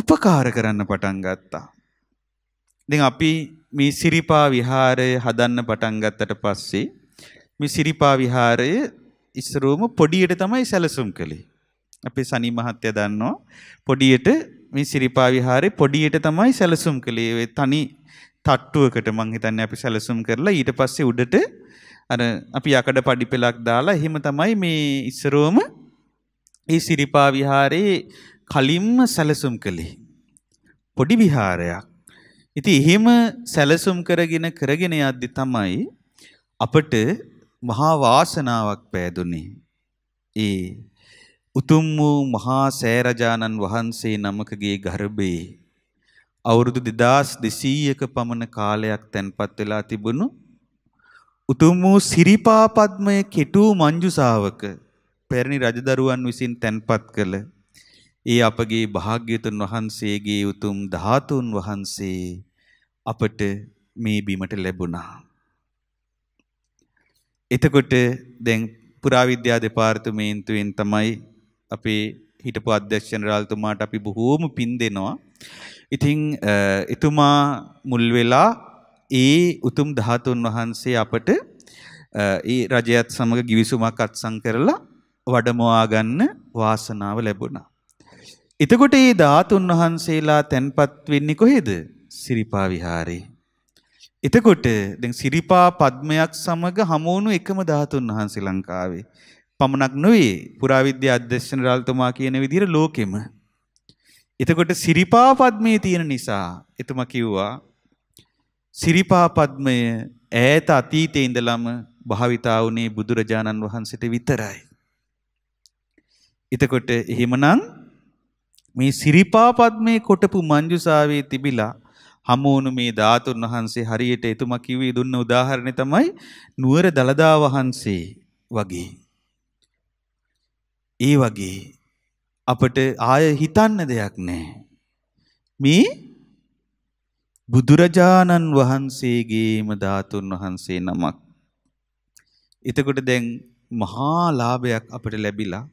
උපකාර කරන්න පටන් ගත්තා. ඉතින් අපි මේ සිරිපා විහාරය හදන්න පටන් ගත්තට පස්සේ මේ සිරිපා විහාරය ඉස්සරෝම පොඩියට තමයි සැලසුම් කළේ. අපේ සනී මහත්තයා දන්නවා පොඩියට මේ සිරිපා විහාරේ පොඩියට තමයි සැලසුම් කළේ ඒ තනි තට්ටුවකට මං හිතන්නේ අපි සැලසුම් කරලා ඊට පස්සේ උඩට අර අපි යකඩ පඩිපෙලක් දාලා එහෙම තමයි මේ ඉස්සරෝම ඒ සිරිපා විහාරේ කලින්ම සැලසුම් කළේ. පොඩි විහාරයක්. ඉතින් එහෙම සැලසුම් කරගෙන කරගෙන යද්දි තමයි අපට මහා වාසනාවක් පෑදුනේ. ඒ උතුම් වූ මහා සෑරජානන් වහන්සේ නමකගේ ගර්භයේ අවුරුදු 2200ක පමණ කාලයක් තැන්පත් වෙලා තිබුණු උතුම් වූ සිරිපා පද්මයේ කෙටූ මංජුසාවක පැරණි රජදරුවන් විසින් තැන්පත් කළ ඒ අපගේ භාග්‍යතුන් වහන්සේගේ උතුම් ධාතුන් වහන්සේ අපට මේ බිමට ලැබුණා. එතකොට දැන් පුරාවිද්‍යා දෙපාර්තමේන්තුවෙන් තමයි අපේ හිටපු අධ්‍යක්ෂ ජනරාල්තුමාට අපි බොහෝම පින් දෙනවා. ඉතින් එතුමා මුල් වෙලා ඒ උතුම් ධාතුන් වහන්සේ අපට ඒ රජයත් සමග ගිවිසුමක් අත්සන් කරලා වඩමවා ගන්න වාසනාව ලැබුණා. එතකොට මේ ධාතුන් වහන්සේලා තැන්පත් වෙන්නේ කොහෙද? සිරිපා විහාරේ. එතකොට දැන් සිරිපා පද්මයක් සමග හමු වුණු එකම ධාතුන් වහන්සේ ලංකාවේ. පමණක් නොවේ පුරාවිද්‍යා අධ්‍යක්ෂණ රාල්තුමා කියන විදිහට ලෝකෙම. එතකොට සිරිපා පද්මයේ තියෙන නිසා එතුමා කිව්වා සිරිපා පද්මය ඈත අතීතයේ ඉඳලම භාවිතා වුණේ බුදුරජාණන් වහන්සේට විතරයි. එතකොට එහෙමනම් මේ සිරිපා පද්මේ කොටපු මංජුසාවේ තිබිලා හමුණු මේ ධාතුන් වහන්සේ හරියට එතුමා කිව්වේ දුන්න උදාහරණේ තමයි නුවර දලදා වහන්සේ වගේ. ඒ වගේ අපට ආය හිතන්න දෙයක් නැහැ. මේ බුදුරජාණන් වහන්සේගේම ධාතුන් වහන්සේ නමක්. එතකොට දැන් මහා ලාභයක් අපට ලැබිලා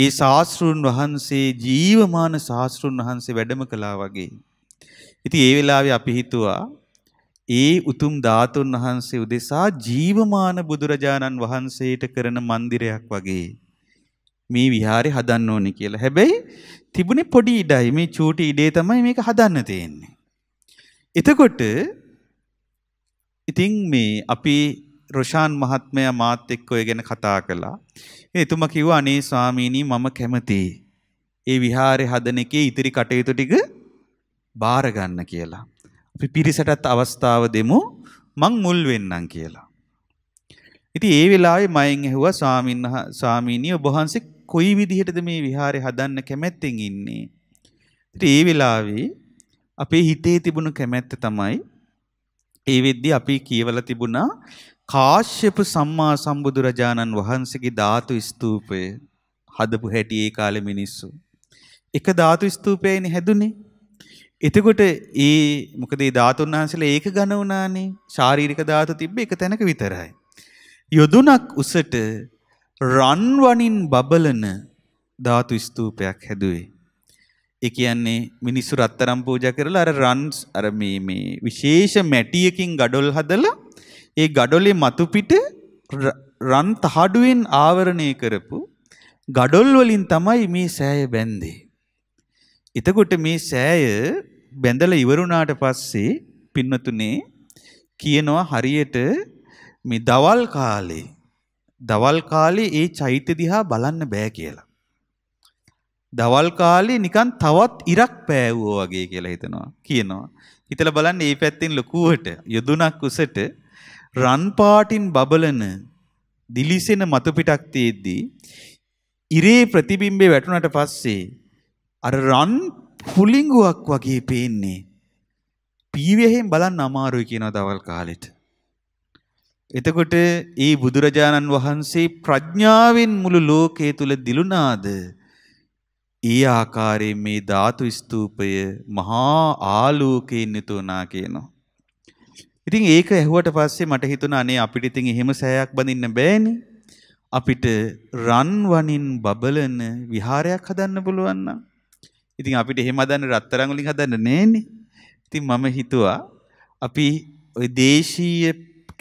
ඒ ශාස්ත්‍රුන් වහන්සේ ජීවමාන ශාස්ත්‍රුන් වහන්සේ වැඩම කළා වගේ. ඉතින් ඒ වෙලාවේ අපි හිතුවා ඒ උතුම් ධාතුන් වහන්සේ උදෙසා ජීවමාන බුදුරජාණන් වහන්සේට කරන મંદિરයක් වගේ මේ විහාරේ හදන්න ඕනේ කියලා. හැබැයි තිබුණේ පොඩි ඉඩයි. මේ චූටි ඉඩේ තමයි මේක හදන්න තියෙන්නේ. එතකොට ඉතින් මේ අපි රොෂාන් මහත්මයා මාත් එක්ක ඔය ගැන කතා කළා. එතුමා කිව්වා අනේ ස්වාමීනි මම කැමතියි. ඒ විහාරේ හදන එකේ ඉතිරි කටයුතු ටික බාර ගන්න කියලා. අපි පිරිසටත් අවස්ථාව දෙමු මං මුල් වෙන්නම් කියලා. ඉතින් ඒ වෙලාවේ මයෙන් ඇහුවා ස්වාමීන් ස්වාමීනි ඔබ වහන්සේ කොයි විදිහටද මේ විහාරේ හදන්න කැමැත්තෙන් ඉන්නේ? ඉතින් ඒ වෙලාවේ අපේ හිතේ තිබුණු කැමැත්ත තමයි ඒ වෙද්දී අපි කියවලා තිබුණා කාශ්‍යප සම්මා සම්බුදුරජාණන් වහන්සේගේ ධාතු ස්තූපය හදපු හැටි ඒ කාලේ මිනිස්සු. එක ධාතු ස්තූපයයිනේ හැදුනේ. එතකොට ඒ මොකද ඒ ධාතුන් වහන්සේලා ඒක ඝන වුණානේ. ශාරීරික ධාතු තිබ්බේ එක තැනක විතරයි. යොදුනක් උසට රන් වනින් බබලන ධාතු ස්තූපයක් හැදුවේ. ඒ කියන්නේ මිනිස්සු රත්තරන් පූජා කරලා අර රන් අර මේ මේ විශේෂ මැටියකින් gadol හදලා ඒ ගඩොලේ මතුපිට රන් තහඩුවෙන් ආවරණය කරපු ගඩොල් වලින් තමයි මේ සෑය බැන්දේ. එතකොට මේ සෑය බැඳලා ඉවරුණාට පස්සේ පින්නතුනේ කියනවා හරියට මේ දවල් කාලේ දවල් කාලේ ඒ චෛත්‍ය දිහා බලන්න බෑ කියලා. දවල් කාලේ නිකන් තවත් ඉරක් පෑවුවා වගේ කියලා හිතනවා කියනවා. හිතලා බලන්න මේ පැත්තෙන් ලකුවට යදුනක් උසට රන් පාටින් බබලන දිලිසෙන මතු පිටක් තියෙද්දී ඉරේ ප්‍රතිබිම්බේ වැටුණට පස්සේ අර රන් හුලිංගුවක් වගේ පේන්නේ. පීවියෙන් බලන්න අමාරුයි කියන දවල් කාලෙට. එතකොට ඒ බුදුරජාණන් වහන්සේ ප්‍රඥාවෙන් මුළු ලෝකයේ තුල දිලුණාද ඒ ආකාරයෙන් මේ ධාතු ස්තූපය මහා ආලෝකයෙන් යුතුවනා කියනවා ඉතින් ඒක ඇහුවට පස්සේ මට හිතුණා අනේ අපිට ඉතින් එහෙම සෑයක් බඳින්න බෑනේ. අපිට රන් වනින් බබලන විහාරයක් හදන්න පුළුවන් නම්. ඉතින් අපිට එහෙම හදන්න රත්තරන් වලින් හදන්න නෑනේ. ඉතින් මම හිතුවා අපි ওই දේශීය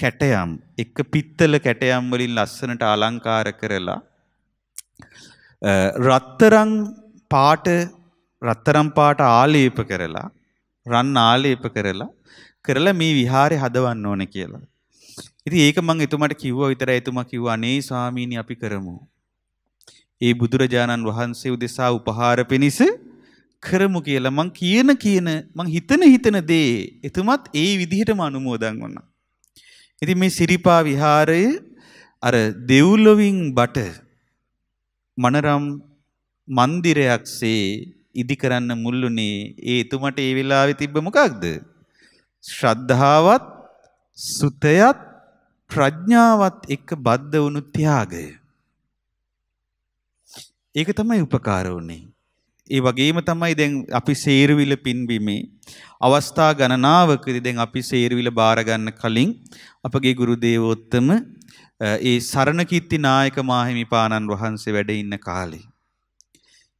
කැටයම් එක පිත්තල කැටයම් වලින් ලස්සනට අලංකාර කරලා රත්තරන් පාට රත්තරන් පාට ආලේප කරලා රන් ආලේප කරලා කරලා මේ විහාරය හදවන්න ඕන කියලා. ඉතින් ඒක මම එතුමාට කිව්වා විතරයි එතුමා කිව්වා අනේ ස්වාමීනි අපි කරමු. ඒ බුදුරජාණන් වහන්සේ උදෙසා උපහාර පිණිස කරමු කියලා මං කියන කියන මං හිතන හිතන දේ එතුමත් ඒ විදිහටම අනුමෝදන් වුණා. ඉතින් මේ සිරිපා විහාරය අර දෙව්ලොවින් බට මනරම් මන්දිරයක්සේ ඉදි කරන්න මුල්ලුනේ ඒ එතුමට ඒ වෙලාවේ තිබ්බ මොකක්ද? ශ්‍රද්ධාවත් සුතයත් ප්‍රඥාවත් එක්ක බද්ධ වුණු ත්‍යාගය. ඒක තමයි උපකාර වුනේ. ඒ වගේම තමයි දැන් අපි සේරවිල පින්බිමේ අවස්ථා ගණනාවකදී දැන් අපි සේරවිල බාර ගන්න කලින් අපගේ ගුරු දේවෝත්තම ඒ සරණ කීර්ති නායක මාහිමිපාණන් වහන්සේ වැඩ ඉන්න කාලේ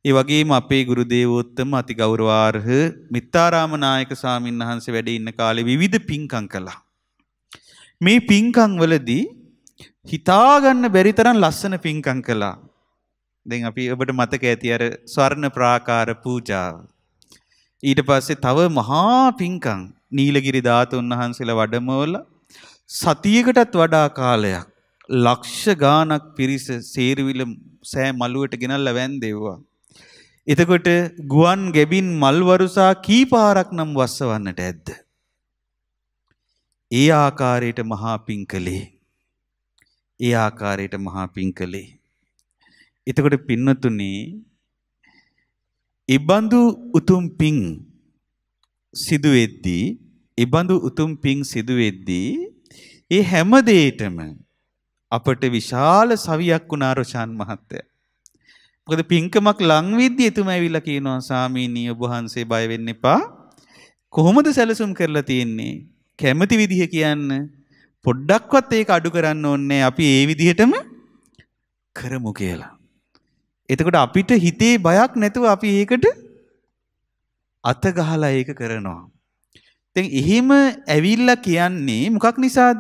ඒ වගේම අපේ ගුරු දේවෝත්තම අති ගෞරවාර්හ මිත්තාරාම නායක සාමින් වහන්සේ වැඩ ඉන්න කාලේ විවිධ පින්කම් කළා. මේ පින්කම් වලදී හිතාගන්න බැරි තරම් ලස්සන පින්කම් කළා. දැන් අපි ඔබට මතක ඇති අර ස්වර්ණ ප්‍රාකාර පූජාව. ඊට පස්සේ තව මහා පින්කම් නීලගිරි ධාතුන් වහන්සේලා වඩමවල සතියකටත් වඩා කාලයක් ලක්ෂ ගාණක් පිරිස සේරුවිල සෑ මළුවට ගෙනල්ලා වැන්දෙව්වා. එතකොට ගුවන් ගැබින් මල්වරුසා කීපාරක් නම් වස්සවන්නට ඇද්ද. ඒ ආකාරයට මහාපින් කළේ. ඒ ආකාරයට මහාපින් කළේ. එතකොට පින්නතුනේ ඉබඳු උතුම් පිං සිදුවෙද්දී ඉබඳු උතුම් පිං සිදුවෙද්දී ඒ හැම දෙයටම අපට විශාල සවියක් වුණා රොෂාන් මහත්තයා. මොකද පින්කමක් ලංවිද්‍ය එතුම ඇවිල්ලා කියනවා සාමීනී ඔබ වහන්සේ බය වෙන්න එපා. කොහොමද සැලසුම් කරලා තියෙන්නේ? කැමති විදිහ කියන්න. පොඩ්ඩක්වත් ඒක අඩු කරන්න ඕනේ අපි ඒ විදිහටම කරමු කියලා. එතකොට අපිට හිතේ බයක් නැතුව අපි ඒකට අත ගහලා ඒක කරනවා. දැන් එහෙම ඇවිල්ලා කියන්නේ මොකක් නිසාද?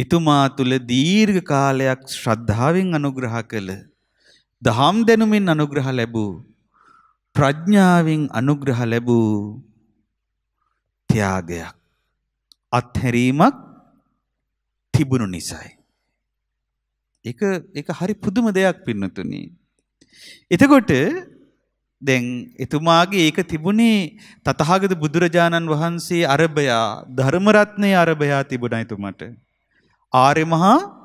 එතුමා තුල දීර්ඝ කාලයක් ශ්‍රද්ධාවෙන් අනුග්‍රහ කළ දහම් දෙනුමින් අනුග්‍රහ ලැබූ ප්‍රඥාවෙන් අනුග්‍රහ ලැබූ ත්‍යාගයක් අත්හැරීමක් තිබුණු නිසයි. එක එක හරි පුදුම දෙයක් පින්නතුනි. එතකොට දැන් එතුමාගේ ඒක තිබුණේ තතහාගත බුදුරජාණන් වහන්සේ අරබයා ධර්මරත්නය අරබයා තිබුණයි තුමට. ආර්ය මහා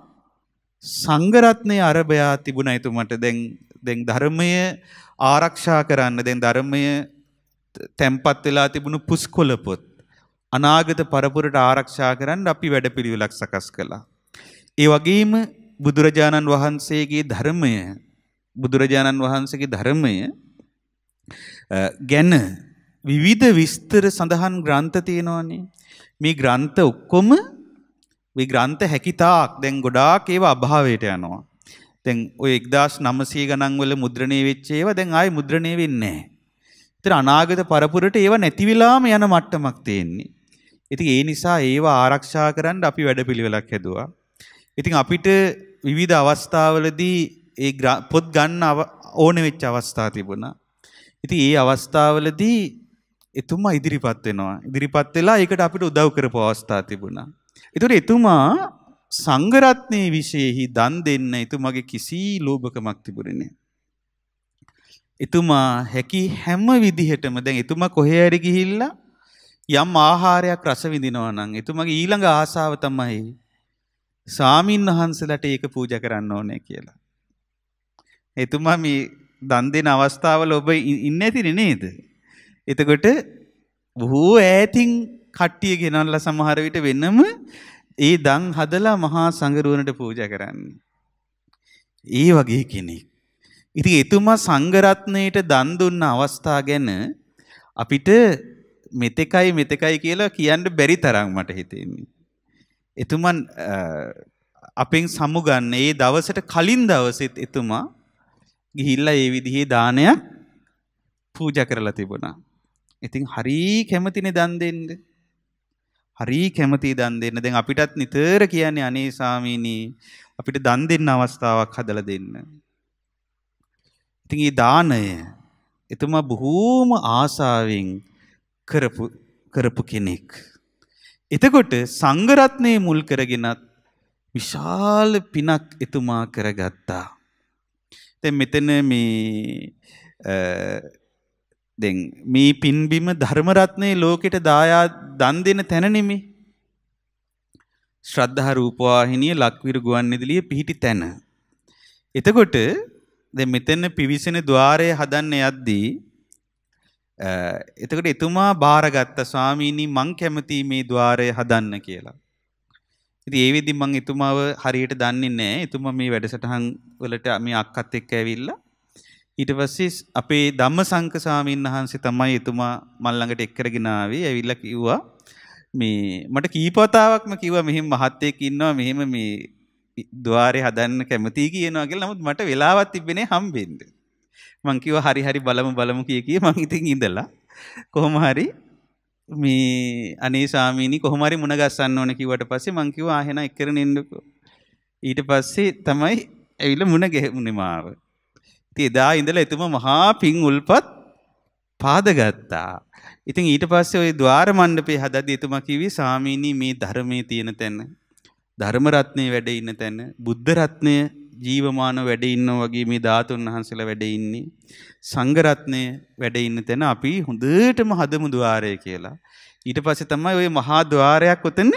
සංගරත්නය අරභයා තිබුණ එතුමට දැන් දැන් ධර්මය ආරක්ෂා කරන්න දැන් ධර්මය තැම්පත් වෙලා තිබුණු පුස්කොලපොත් අනාගත පරපුරට ආරක්ෂා කරන්න අපි වැඩපිළිවෙලක් සකස් කළා. ඒ වගේම බුදුරජාණන් වහන්සේගේ ධර්මය බුදුරජාණන් වහන්සේගේ ධර්මය ගැන විවිධ විස්තර සඳහන් ග්‍රන්ථ තියෙනවානේ. මේ ග්‍රන්ථ ඔක්කොම මේ ග්‍රන්ථ හැකිතාක් දැන් ගොඩාක් ඒවා අභාවයට යනවා. දැන් ඔය 1900 ගණන් වල මුද්‍රණය වෙච්ච ඒවා දැන් ආයේ මුද්‍රණය වෙන්නේ නැහැ. ඒතර අනාගත පරපුරට ඒවා නැති වෙලාම යන මට්ටමක් තියෙන්නේ. ඉතින් ඒ නිසා ඒවා ආරක්ෂා කරන්න අපි වැඩපිළිවෙලක් හැදුවා. ඉතින් අපිට විවිධ අවස්ථාවලදී ඒ පොත් ගන්න ඕන වෙච්ච අවස්ථා තිබුණා. ඉතින් ඒ අවස්ථාවලදී එතුමා ඉදිරිපත් වෙනවා. ඉදිරිපත් වෙලා ඒකට අපිට උදව් කරපු අවස්ථා තිබුණා. ඒතර එතුමා සංඝරත්නයේ විශේෂෙහි දන් දෙන්න එතුමාගේ කිසි ලෝභකමක් තිබුණේ නැහැ. එතුමා හැකි හැම විදිහටම දැන් එතුමා කොහේ හරි ගිහිල්ලා යම් ආහාරයක් රස විඳිනවා නම් එතුමාගේ ඊළඟ ආසාව තමයි සාමින් වහන්සේලාට ඒක පූජා කරන්න ඕනේ කියලා. එතුමා මේ දන් දෙන අවස්ථාවල ඔබ ඉන්නේ නැතිනේ නේද? එතකොට බොහෝ ඈතින් කට්ටිය ගෙනල්ලා සමහර විට වෙනම ඒ දන් හදලා මහා සංගරුවනට පූජා කරන්නේ. ඒ වගේ කෙනෙක්. ඉතින් එතුමා සංඝරත්නයට දන් දුන්න අවස්ථා ගැන අපිට මෙතෙකයි මෙතෙකයි කියලා කියන්න බැරි තරම් මට හිතෙන්නේ. එතුමන් අපෙන් සමුගන්න ඒ දවසට කලින් දවසෙත් එතුමා ගිහිල්ලා ඒ විදිහේ දානයක් පූජා කරලා තිබුණා. ඉතින් හරී කැමතිනේ දන් දෙන්නේ. හරි කැමති දන් දෙන්න. දැන් අපිටත් නිතර කියන්නේ අනේ ස්වාමීනි අපිට දන් දෙන්න අවස්ථාවක් හදලා දෙන්න. ඉතින් මේ දාණය එතුමා බොහෝම ආසාවෙන් කරපු කරපු කෙනෙක්. එතකොට සංඝරත්නයේ මුල් කරගෙනත් විශාල පිනක් එතුමා කරගත්තා. දැන් මෙතන මේ දැන් මේ පින්බිම ධර්මරත්නය ලෝකෙට දායා දන් දෙන තැනනෙමි. ශ්‍රද්ධහ රූපවාහිනිය ලක්විර ගුවන්නිදිලිය පිහිටි තැන. එතකොට දැන් මෙතන පිවිසෙන ద్వාරය හදන්න යද්දී එතකොට එතුමා බාරගත්ත ස්වාමීනි මං කැමති මේ ద్వාරය හදන්න කියලා. ඉතින් ඒ වෙද්දි මං එතුමාව හරියට දන්නේ නැහැ. එතුමා මේ වැඩසටහන් වලට මේ අක්කත් එක්ක ඇවිල්ලා ඊට පස්සේ අපේ ධම්මසංක සාමීන් වහන්සේ තමයි එතුමා මල් ළඟට එක් කරගෙන ආවේ. ඇවිල්ලා කිව්වා මේ මට කීපවතාවක්ම කිව්වා මෙහෙම මහත්තයෙක් ඉන්නවා මෙහෙම මේ ద్వාරේ හදන්න කැමතියි කියනවා කියලා. නමුත් මට වෙලාවක් තිබෙන්නේ හම්බෙන්න. මං කිව්වා හරි හරි බලමු බලමු කිය කී මං ඉතින් ඉඳලා කොහොම හරි මේ අනේ සාමීනි කොහොම හරි මුණ ගස්සන්න ඕන කිව්වට පස්සේ මං කිව්වා ආ එහෙනම් එක්කරන එන්නකෝ. ඊට පස්සේ තමයි ඇවිල්ලා මුණ ගැහුනේ මාව. ඉතින් එදා ඉඳලා එතුම මහා පිං උල්පත් පාදගත්තා. ඉතින් ඊට පස්සේ ওই ద్వාර මණ්ඩපේ හදද්දී එතුමා කිව්වේ සාමීනි මේ ධර්මයේ තියෙන තැන ධර්ම රත්නයේ වැඩ ඉන්න තැන බුද්ධ රත්නය ජීවමාන වැඩ ඉන්නවා වගේ මේ ධාතුන් වහන්සේලා වැඩ ඉන්නේ සංඝ රත්නය වැඩ ඉන්න තැන අපි හොඳටම හදමු ద్వාරය කියලා. ඊට පස්සේ තමයි ওই මහා ద్వාරයක් උතන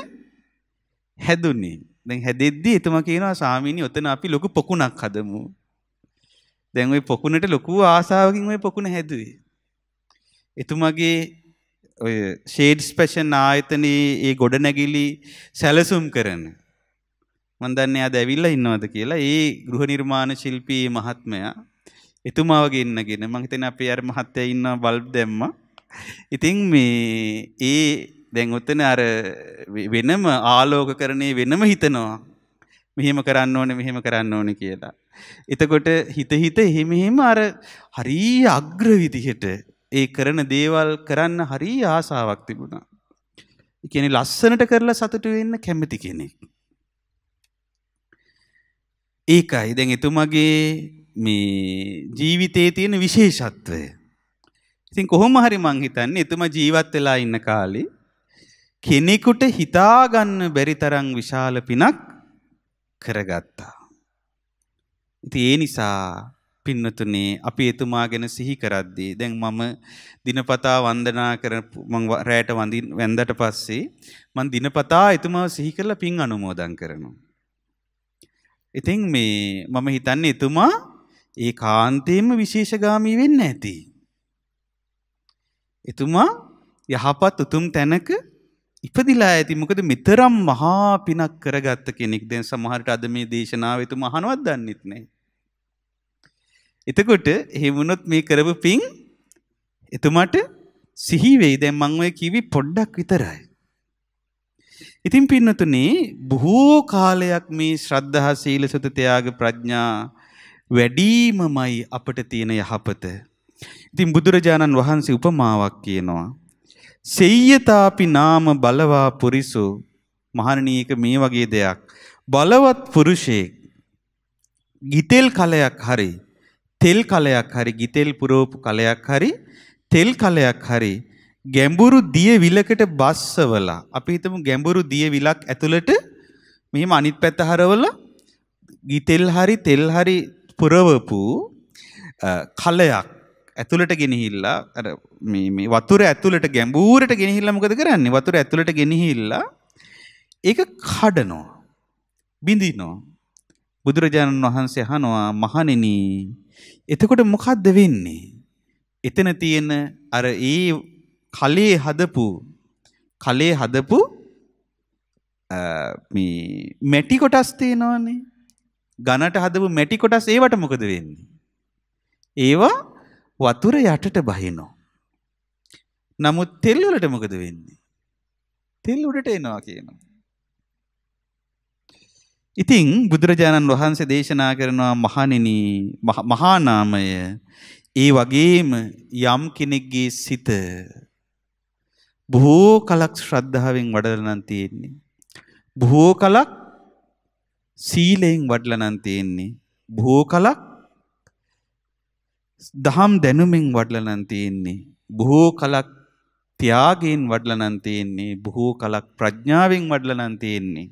හැදුනේ. දැන් හැදෙද්දී එතුමා කියනවා සාමීනි උතන අපි ලොකු පොකුණක් හදමු. දැන් ওই පොකුණට ලොකු ආසාවකින් ওই පොකුණ හැදුවේ. එතුමගේ ඔය ෂේඩ්ස් පැෂන් ආයතනයේ ඒ ගොඩනැගිලි සැලසුම් කරන මන් දන්නේ ආද ඇවිල්ලා ඉන්නවද කියලා ඒ ගෘහ නිර්මාණ ශිල්පී මහත්මයා එතුමාව ගෙන්නගෙන මං හිතන්නේ අපේ අර මහත්තයා ඉන්න බල්බ් දැම්මා. ඉතින් මේ ඒ දැන් උතන අර වෙනම ආලෝකකරණේ වෙනම හිතනවා. මෙහෙම කරන්න ඕන මෙහෙම කරන්න ඕන කියලා. එතකොට හිත හිත එහෙම එහෙම අර හරි අග්‍ර විදිහට ඒ කරන දේවල් කරන්න හරි ආසාවක් තිබුණා. ඒ කියන්නේ ලස්සනට කරලා සතුටු වෙන්න කැමති කෙනෙක්. ඒකයි දැන් එතුමගේ මේ ජීවිතයේ තියෙන විශේෂත්වය. ඉතින් කොහොම හරි මං හිතන්නේ එතුමා ජීවත් වෙලා ඉන්න කාලේ කෙනෙකුට හිතාගන්න බැරි තරම් විශාල පිනක් කරගත්තා. ඉතින් ඒ නිසා පින්නතුනේ අපි එතුමා ගැන සිහි කරද්දී දැන් මම දිනපතා වන්දනා කරන මම රැයට වඳින් වැඳට පස්සේ මම දිනපතා එතුමාව සිහි කරලා පින් අනුමෝදන් කරනවා. ඉතින් මේ මම හිතන්නේ එතුමා ඒ කාන්තේම විශේෂගාමී වෙන්න ඇති. එතුමා යහපත් උතුම් තැනක ඉපදිලා ඇති මොකද මෙතරම් මහා පිනක් කරගත්ත කෙනෙක් දැන් සමහරට අද මේ දේශනාව එතුම අහනවත් දන්නෙත් නෑ. එතකොට එහෙම වුණොත් මේ කරපු පින් එතුමාට සිහි වෙයි. දැන් මම ඔය කිවි පොඩ්ඩක් විතරයි. ඉතින් පින්නතුනේ බොහෝ කාලයක් මේ ශ්‍රද්ධා සීල සුත ත්‍යාග ප්‍රඥා වැඩිමමයි අපට තියෙන යහපත. ඉතින් බුදුරජාණන් වහන්සේ උපමාවක් කියනවා. සෙය්‍යතාපි නාම බලවා පුරිසු මහණනීක මේ වගේ දෙයක්. බලවත් පුරුෂයෙක් ගිතෙල් කලයක් හරි තෙල් කලයක් හරි ගිතෙල් පුරෝපු කලයක් හරි තෙල් කලයක් හරි ගැඹුරු දිය විලකට බස්සවලා අපි හිතමු ගැඹුරු දිය විලක් ඇතුළට මෙහිම අනිත් පැත්ත හරවල ගිතෙල් හරි තෙල් හරි පුරවපු කලයක් ඇතුළට ගෙනහිල්ලා මේ වතුර ඇතුළට ගැඹූරට ගෙනහිල්ලා මොකද කරන්නේ වතුර ඇතුළට ගෙනහිල්ලා ඒක කඩනෝ බිඳිනෝ බුදුරජාණන් වහන්සේ අහනවා මහණෙනි එතකොට මොකද්ද වෙන්නේ එතන තියෙන අර ඒ කලේ හදපු කලේ හදපු මේ මැටි කොටස් තියෙනවනේ ඝනට හදපු මැටි කොටස් ඒවට මොකද වෙන්නේ ඒවා වතුර යටට බහිනෝ. නමුත් තෙල් වලට මොකද වෙන්නේ? තෙල් උඩට එනවා කියනවා. ඉතින් බුදුරජාණන් වහන්සේ දේශනා කරනවා මහණෙනි මහා නාමය ඒ වගේම යම් කෙනෙක්ගේ සිත බොහෝ කලක් ශ්‍රද්ධාවෙන් වඩලා නම් තියෙන්නේ බොහෝ කලක් සීලයෙන් වඩලා නම් තියෙන්නේ බොහෝ කලක් දහම් දැනුමින් වඩලනන් තියෙන්නේ. බොහෝ කලක් ත්‍යාගයෙන් වඩලනන් තියෙන්නේ. බොහෝ කලක් ප්‍රඥාවෙන් වඩලනන් තියෙන්නේ.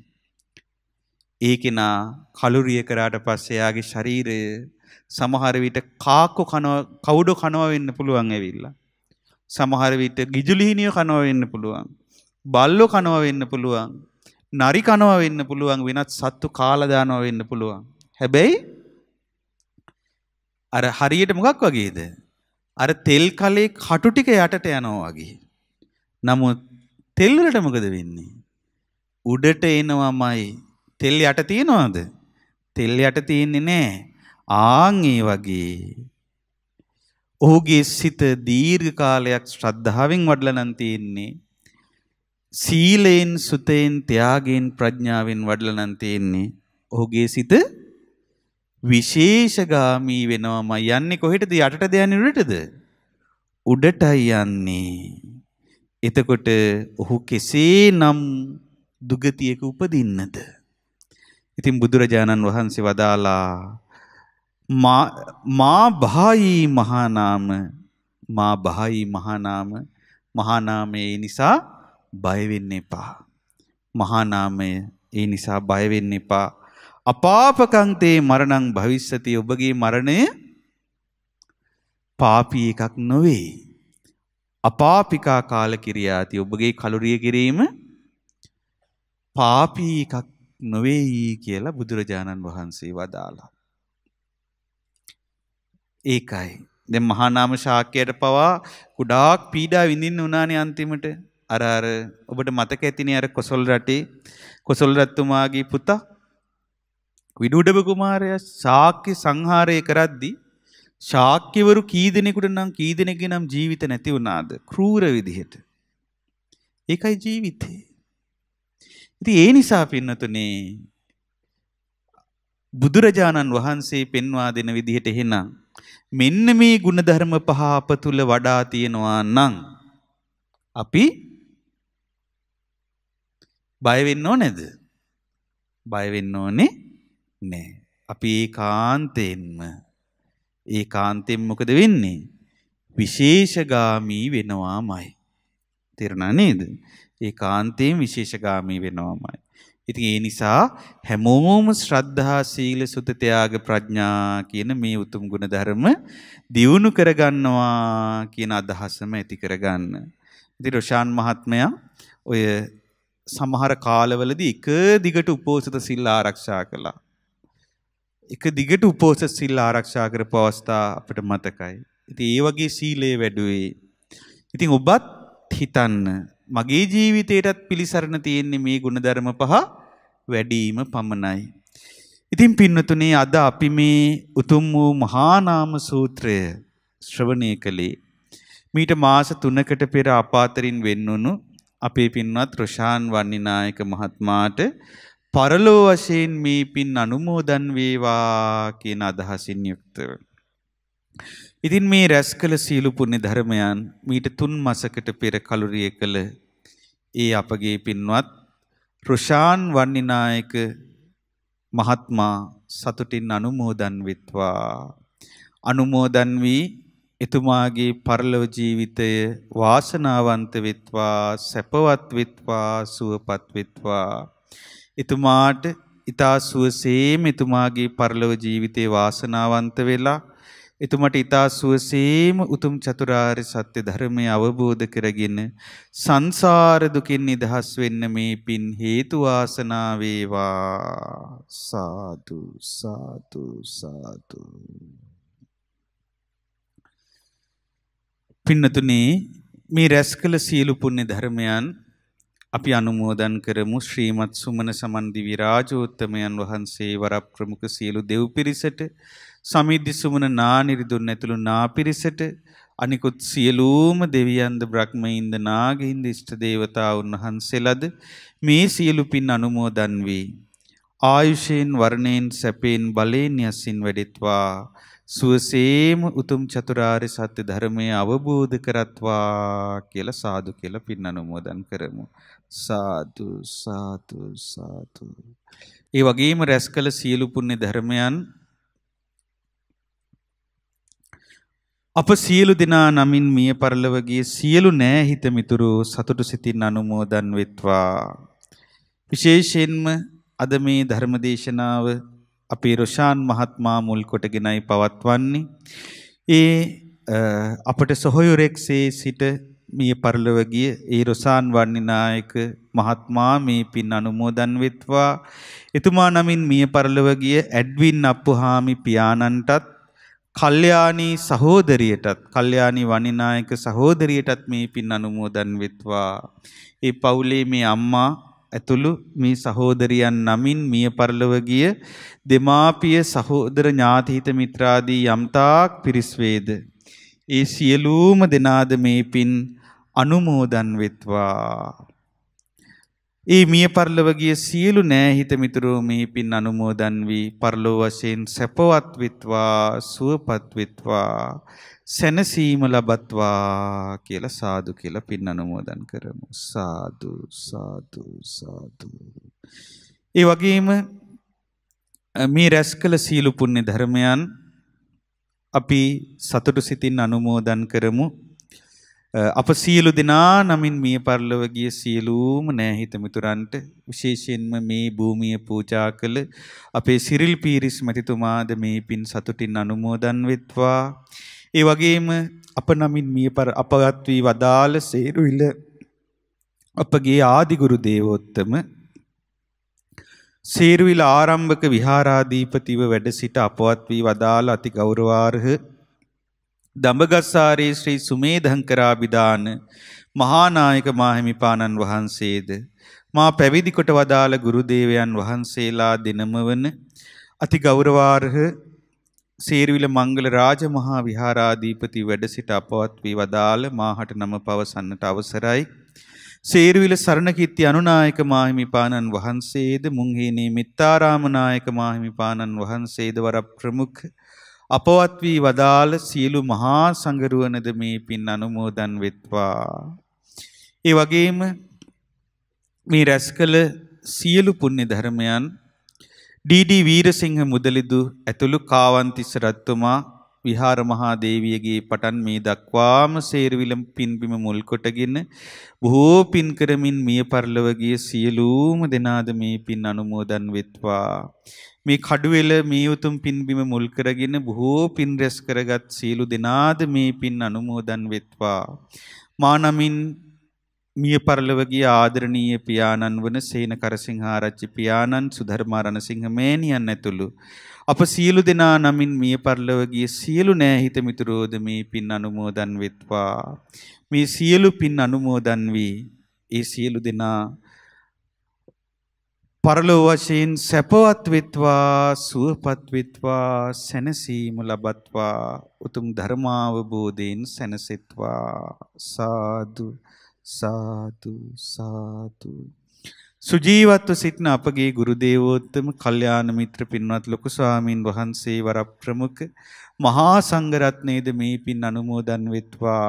ඒ කෙනා කලුරිය කරාට පස්සේ එයාගේ ශරීරය සමහර විට කාක්කු කනවා කවුඩු කනවා වෙන්න පුළුවන් ඇවිල්ලා. සමහර විට ගිජුලිහිනිය කනවා වෙන්න පුළුවන්. බල්ලෝ කනවා වෙන්න පුළුවන්. නරි කනවා වෙන්න පුළුවන් වෙනත් සත්තු කාලා දානවා වෙන්න පුළුවන්. හැබැයි අර හරියට මොකක් වගේද? අර තෙල් කලේ කටු ටික යටට යනවා වගේ. නමුත් තෙල් වලට මොකද වෙන්නේ? උඩට එනවමයි. තෙල් යට තියනවද? තෙල් යට තියෙන්නේ නැහැ. ආන් ඒ වගේ. ඔහුගේ සිත දීර්ඝ කාලයක් ශ්‍රද්ධාවෙන් වඩලා නම් තියෙන්නේ. සීලයෙන් සුතෙන් ත්‍යාගයෙන් ප්‍රඥාවෙන් වඩලා නම් තියෙන්නේ. ඔහුගේ සිත විශේෂගාමී වෙනවමයි යන්නේ කොහෙටද යටටද යන්නේ උඩටද? උඩටයි යන්නේ. එතකොට ඔහු කෙසේනම් දුගතියක උපදින්නද? ඉතින් බුදුරජාණන් වහන්සේ වදාලා මා මා භායි මහානාම මා භායි මහානාම මහානාමයේ නිසා බය වෙන්න එපා. මහානාමය ඒ නිසා බය වෙන්න එපා. අපාපකංතේ මරණං භවිස්සති ඔබගේ මරණය පාපී එකක් නොවේ. අපාපිකා කාල කිරියාති ඔබගේ කලුරිය කිරීම පාපී එකක් නොවේයි කියලා බුදුරජාණන් වහන්සේ වදාලා. ඒකයි. දැන් මහා නාම ශාක්‍යයට පවා ගොඩාක් පීඩා විඳින්න උනානේ අන්තිමට. අර අර ඔබට මතක ඇතිනේ අර කොසල් රටේ කොසල් රජතුමාගේ පුතා විඩුඩබ කුමාරයා ශාක්‍ය සංහාරය කරද්දී ශාක්‍යවරු කී දෙනෙකුට නම් කී දෙනෙක්ගේ නම් ජීවිත නැති වුණාද? ක්‍රූර විදිහට. ඒකයි ජීවිතේ. ඉතින් ඒ නිසා පින්නතුනේ බුදුරජාණන් වහන්සේ පෙන්වා දෙන විදිහට එහෙනම් මෙන්න මේ ಗುಣධර්ම පහ අප තුල වඩා තියෙනවා නම් අපි බය වෙන්න ඕනේද? බය වෙන්න ඕනේ නෑ. අපි ඒ කාන්තයෙන්ම ඒ කාන්තෙන් මොකද වෙන්නේ? විශේෂගාමී වෙනවාමයි. තේරුණා නේද? ඒ කාන්තයෙන් විශේෂගාමී වෙනවාමයි. ඉතින් ඒ නිසා හැමෝම ශ්‍රද්ධා සීල සුත ත්‍යාග ප්‍රඥා කියන මේ උතුම් ගුණ ධර්ම දියුණු කරගන්නවා කියන අදහසම ඇති කරගන්න. ඉතින් රොෂාන් මහත්මයා ඔය සමහර කාලවලදී එක දිගට උපෝසත සිල් ආරක්ෂා කළා. එක දිගට උපෝසත් සිල් ආරක්ෂා කරපු අවස්ථා අපිට මතකයි. ඉතින් ඒ වගේ සීලය වැඩුවේ. ඉතින් ඔබත් හිතන්න මගේ ජීවිතේටත් පිළිසරණ තියෙන්නේ මේ ගුණධර්ම පහ වැඩිම පමණයි. ඉතින් පින්නතුනේ අද අපි මේ උතුම් වූ මහානාම සූත්‍රය ශ්‍රවණය කළේ මීට මාස 3කට පෙර අපාතරින් වෙන්නුණු අපේ පින්වත් රොෂාන් වන්නිනායක මහත්මයාට පරලෝ වශයෙන් මේ පින් අනුමෝදන් වේවා කියන අදහසින් යුක්තව. ඉතින් මේ රැස් කළ සීලු පුණ්‍ය ධර්මයන් මීට තුන් මාසකට පෙර කලුරිය කළ ඒ අපගේ පින්වත් රුෂාන් වන්නිනායක මහත්මයා සතුටින් අනුමෝදන් විත්වා අනුමෝදන් වී එතුමාගේ පරලොව ජීවිතය වාසනාවන්ත විත්වා සැපවත් විත්වා සුවපත් විත්වා එතුමාට ඊතා සුවසේම එතුමාගේ පරලොව ජීවිතේ වාසනාවන්ත වෙලා එතුමට ඊතා සුවසේම උතුම් චතුරාර්ය සත්‍ය ධර්මය අවබෝධ කරගෙන සංසාර දුකින් නිදහස් වෙන්න මේ පින් හේතු වාසනා වේවා සාදු සාදු සාදු පින්නතුනේ මේ රැස් කළ සියලු පුණ්‍ය ධර්මයන් අපි අනුමෝදන් කරමු ශ්‍රීමත් සුමන සමන්දි විරාජෝත්තමයන් වහන්සේ වරක් ප්‍රමුඛ සියලු දෙව් පිරිසට සමිද්ධි සුමන නානිරිදුන් ඇතුළු නා පිරිසට අනිකුත් සියලූම දෙවියන්ද බ්‍රහ්මයින්ද නාගහින්ද ඉෂ්ට දේවතාවුන් වහන්සේලද මේ සියලු පින් අනුමෝදන් වී ආයුෂයෙන් වර්ණයෙන් සැපයෙන් බලයෙන් යසින් වැඩෙත්වා සුවසේම උතුම් චතුරාර්ය සත්‍ය ධර්මය අවබෝධ කරත්වා කියලා සාදු කියලා පින් අනුමෝදන් කරමු සාදු සාතු සාතු. ඒ වගේම රැස් කළ සියලුපුන්නේ ධර්මයන් අප සියලු දෙනා නමින් මිය පරලවගේ සියලු නෑහිත මිතුරු සතුටු සිතින් අනුමෝදන් වෙත්වා. විශේෂයෙන්ම අද මේ ධර්මදේශනාව අපේ රොෂාන් මහත්මා මුල් කොටගෙනයි පවත්වන්නේ. ඒ අපට සොහොයුරෙක්සේ සිට මිය පරලොව ගිය ඒ රොසාන් වන්නිනායක මහත්මයා මේ පින් අනුමෝදන් වෙත්වා එතුමා නමින් මිය පරලොව ගිය ඇඩ්වින් අප්පුහාමි පියාණන්ටත් කල්යාණී සහෝදරියටත් කල්යාණී වනිනායක සහෝදරියටත් මේ පින් අනුමෝදන් වෙත්වා ඒ පවුලේ මේ අම්මා ඇතුළු මේ සහෝදරියන් නමින් මිය පරලොව ගිය දෙමාපිය සහෝදර ඥාතිහිත මිත්‍රාදී යම්තාක් පිරිස් වේද ඒ සියලුම දෙනාද මේ පින් අනුමෝදන් වෙත්වා. ඒ මිය පරලොව ගිය සියලු නෑහිත මිතුරෝ මේ පින් අනුමෝදන් වී පරලොව වශයෙන් සැපවත් වෙත්වා, සුවපත් වෙත්වා, සැනසීම ලබත්වා කියලා සාදු කියලා පින් අනුමෝදන් කරමු. සාදු සාදු සාදු. ඒ වගේම මේ රැස් කළ සීලු පුණ්‍ය ධර්මයන් අපි සතුටු සිතින් අනුමෝදන් කරමු. අප සියලු දෙනා නමින් මිය පරලොව ගිය සියලුම නෑහිත මිතුරන්ට විශේෂයෙන්ම මේ භූමිය පූජා කළ අපේ සිරිල් පීරිස් මැතිතුමාද මේ පින් සතුටින් අනුමෝදන් වෙත්වා. ඒ වගේම අප නමින් මිය පර අපගත් වී වදාළ සේරුවිල අපගේ ආදිගුරු දේවෝත්තම සේරුවිල ආරම්භක විහාරාධීපතිව වැඩ සිට අපවත් වී වදාළ අති ගෞරවාර්හ දඹගස්සාරේ ශ්‍රී සුමේධංකරාබිදාන මහානායක මාහිමිපාණන් වහන්සේද මා පැවිදි කොට වදාළ ගුරුදේවයන් වහන්සේලා දෙනම වන අති ගෞරවාර්හ සේරවිල මංගල රාජමහා විහාරාධීපති වැඩ සිට අපවත් වී වදාළ මාහට නම පවසන්නට අවසරයි සේරුවිල සරණකීර්ති අනුනායක මාහිමිපාණන් වහන්සේද මුංහේ නිමිත්තාරාම නායක මාහිමිපාණන් වහන්සේද වර ප්‍රමුඛ අපවත් වී වදාළ සියලු මහා සංගරුවනද මේ පින් අනුමෝදන් වෙත්වා. ඒ වගේම මේ රැස් කළ සියලු පුණ්‍ය ධර්මයන් ඩීඩී වීරසිංහ මුදලිදු ඇතුළු කාවන්තිස්ස රත්තුමා විහාර මහා දේවියගේ පටන් මේ දක්වාම සේරවිලම් පින්බිම මුල් කොටගෙන බොහෝ පින් කරමින් මිය පරලොවගේ සියලුම දෙනාද මේ පින් අනුමෝදන් වෙත්වා මේ කඩුවෙල මේ උතුම් පින්බිම මුල් කරගෙන බොහෝ පින් රැස් කරගත් සියලු දෙනාද මේ පින් අනුමෝදන් වෙත්වා මානමින් මිය පරලොවගේ ආදරණීය පියාණන් වන සේනකරසිංහාරච්චි පියාණන් සුධර්මා රණසිංහ මේනියන් ඇතුළු අප සියලු දෙනා නමින් මිය පරලොව ගිය සියලු නෑහිත මිතුරෝද මේ පින් අනුමෝදන් වෙත්වා. මේ සියලු පින් අනුමෝදන් වී ඒ සියලු දෙනා පරලොව වශයෙන් සැපවත් වෙත්වා සුවපත් වෙත්වා සැනසීම ලබත්වා උතුම් ධර්මාවබෝධයෙන් සැනසෙත්වා සාදු සාදු සාදු සුජීවත්ව සිටින අපගේ ගුරු දේවෝත්තම කල්යාණ මිත්‍ර පින්වත් ලොකු ස්වාමින් වහන්සේ වර ප්‍රමුඛ මහා සංඝරත්නයේද මේ පින් අනුමෝදන් වෙත්වා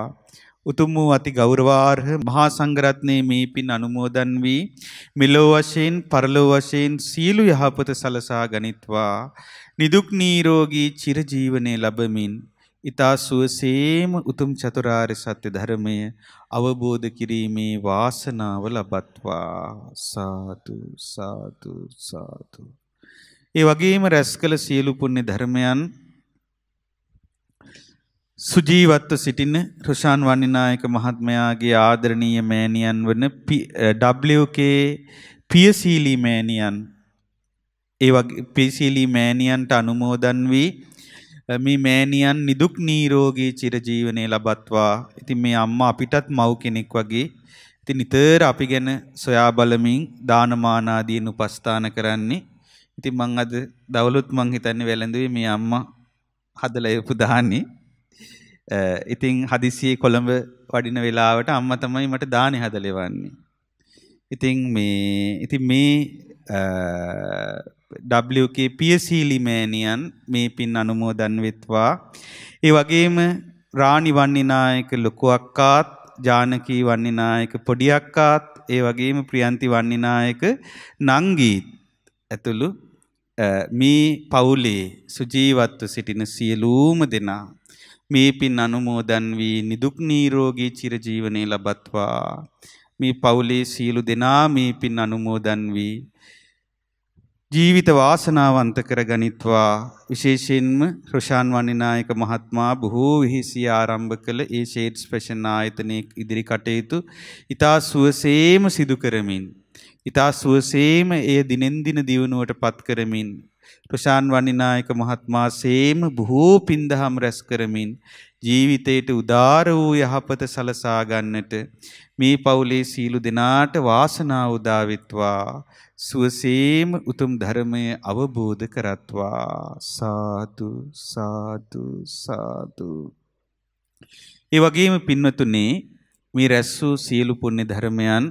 උතුම් වූ අති ගෞරවාර්හ මහා සංඝරත්නයේ මේ පින් අනුමෝදන් වී මෙලෝ වශයෙන් පරලෝ වශයෙන් සීලු යහපත සලසා ගනිත්වා නිදුක් නිරෝගී චිරජීවනයේ ලැබමින් ඊතා සුවසේම උතුම් චතුරාර්ය සත්‍ය ධර්මය අවබෝධ කිරීමේ වාසනාව ලබත්වා සාදු සාදු සාදු. ඒ වගේම රැස් කළ සියලු පුණ්‍ය ධර්මයන් සුජීවත්ව සිටින රුෂාන් වන්නිනායක මහත්මයාගේ ආදරණීය මෑණියන් වන WK පියසීලි මෑණියන් ඒ වගේ පියසීලි මෑණියන්ට අනුමෝදන් වී මේ මෑණියන් නිදුක් නිරෝගී චිරජීවනයේ ලබත්වා. ඉතින් මේ අම්මා අපිටත් මව් කෙනෙක් වගේ ඉතින් නිතර අපි ගැන සොයා බලමින් දානමාන ආදීන් උපස්ථාන කරන්නේ. ඉතින් මං අද දවලුත් මං හිතන්නේ වැළඳුවේ මේ අම්මා හදලා යපු දාන්නේ. ඉතින් හදිසියේ කොළඹ වඩින වෙලාවට අම්මා තමයි මට දානේ හදලා ඉතින් මේ ඉතින් මේ WK පියසීලිමෑණියන් මේ පින් අනුමෝදන් වෙත්වා. ඒ වගේම රාණි වන්නිනායක ලොකු අක්කාත්, ජානකී වන්නිනායක පොඩි අක්කාත්, ඒ වගේම ප්‍රියන්ති වන්නිනායක නංගීත් ඇතුළු මේ පවුලේ සුජීවත්ව සිටින සියලුම දෙනා මේ පින් අනුමෝදන් වී නිදුක් නිරෝගී චිරජීවනයේ ලබත්වා මේ පවුලේ සීලු දෙනා මේ පින් අනුමෝදන් වී ජීවිත වාසනාවන්ත කරගනිත්වා විශේෂයෙන්ම රොෂාන් වනිනායක මහත්මයා බොහෝ විහිසිය ආරම්භ කළ ඒ ෂේඩ්ස් ෆැෂන් ආයතනයේ ඉදිරි කටයුතු ඊතා සුවසේම සිදු කරමින් ඊතා සුවසේම එය දිනෙන් දින දියුණුවට පත් කරමින් රොෂාන් වනිනායක මහත්මයා සේම බොහෝ පින්දහම් රැස් කරමින් ජීවිතයට උදාර වූ යහපත සලසා ගන්නට මේ පවුලේ සීලු දෙනාට වාසනාව උදා වෙත්වා සුවසේම උතුම් ධර්මය අවබෝධ කරත්වා සාදු සාදු සාදු ඒ වගේම පින්වතුනේ මේ රැස් වූ සියලු පුණ්‍ය ධර්මයන්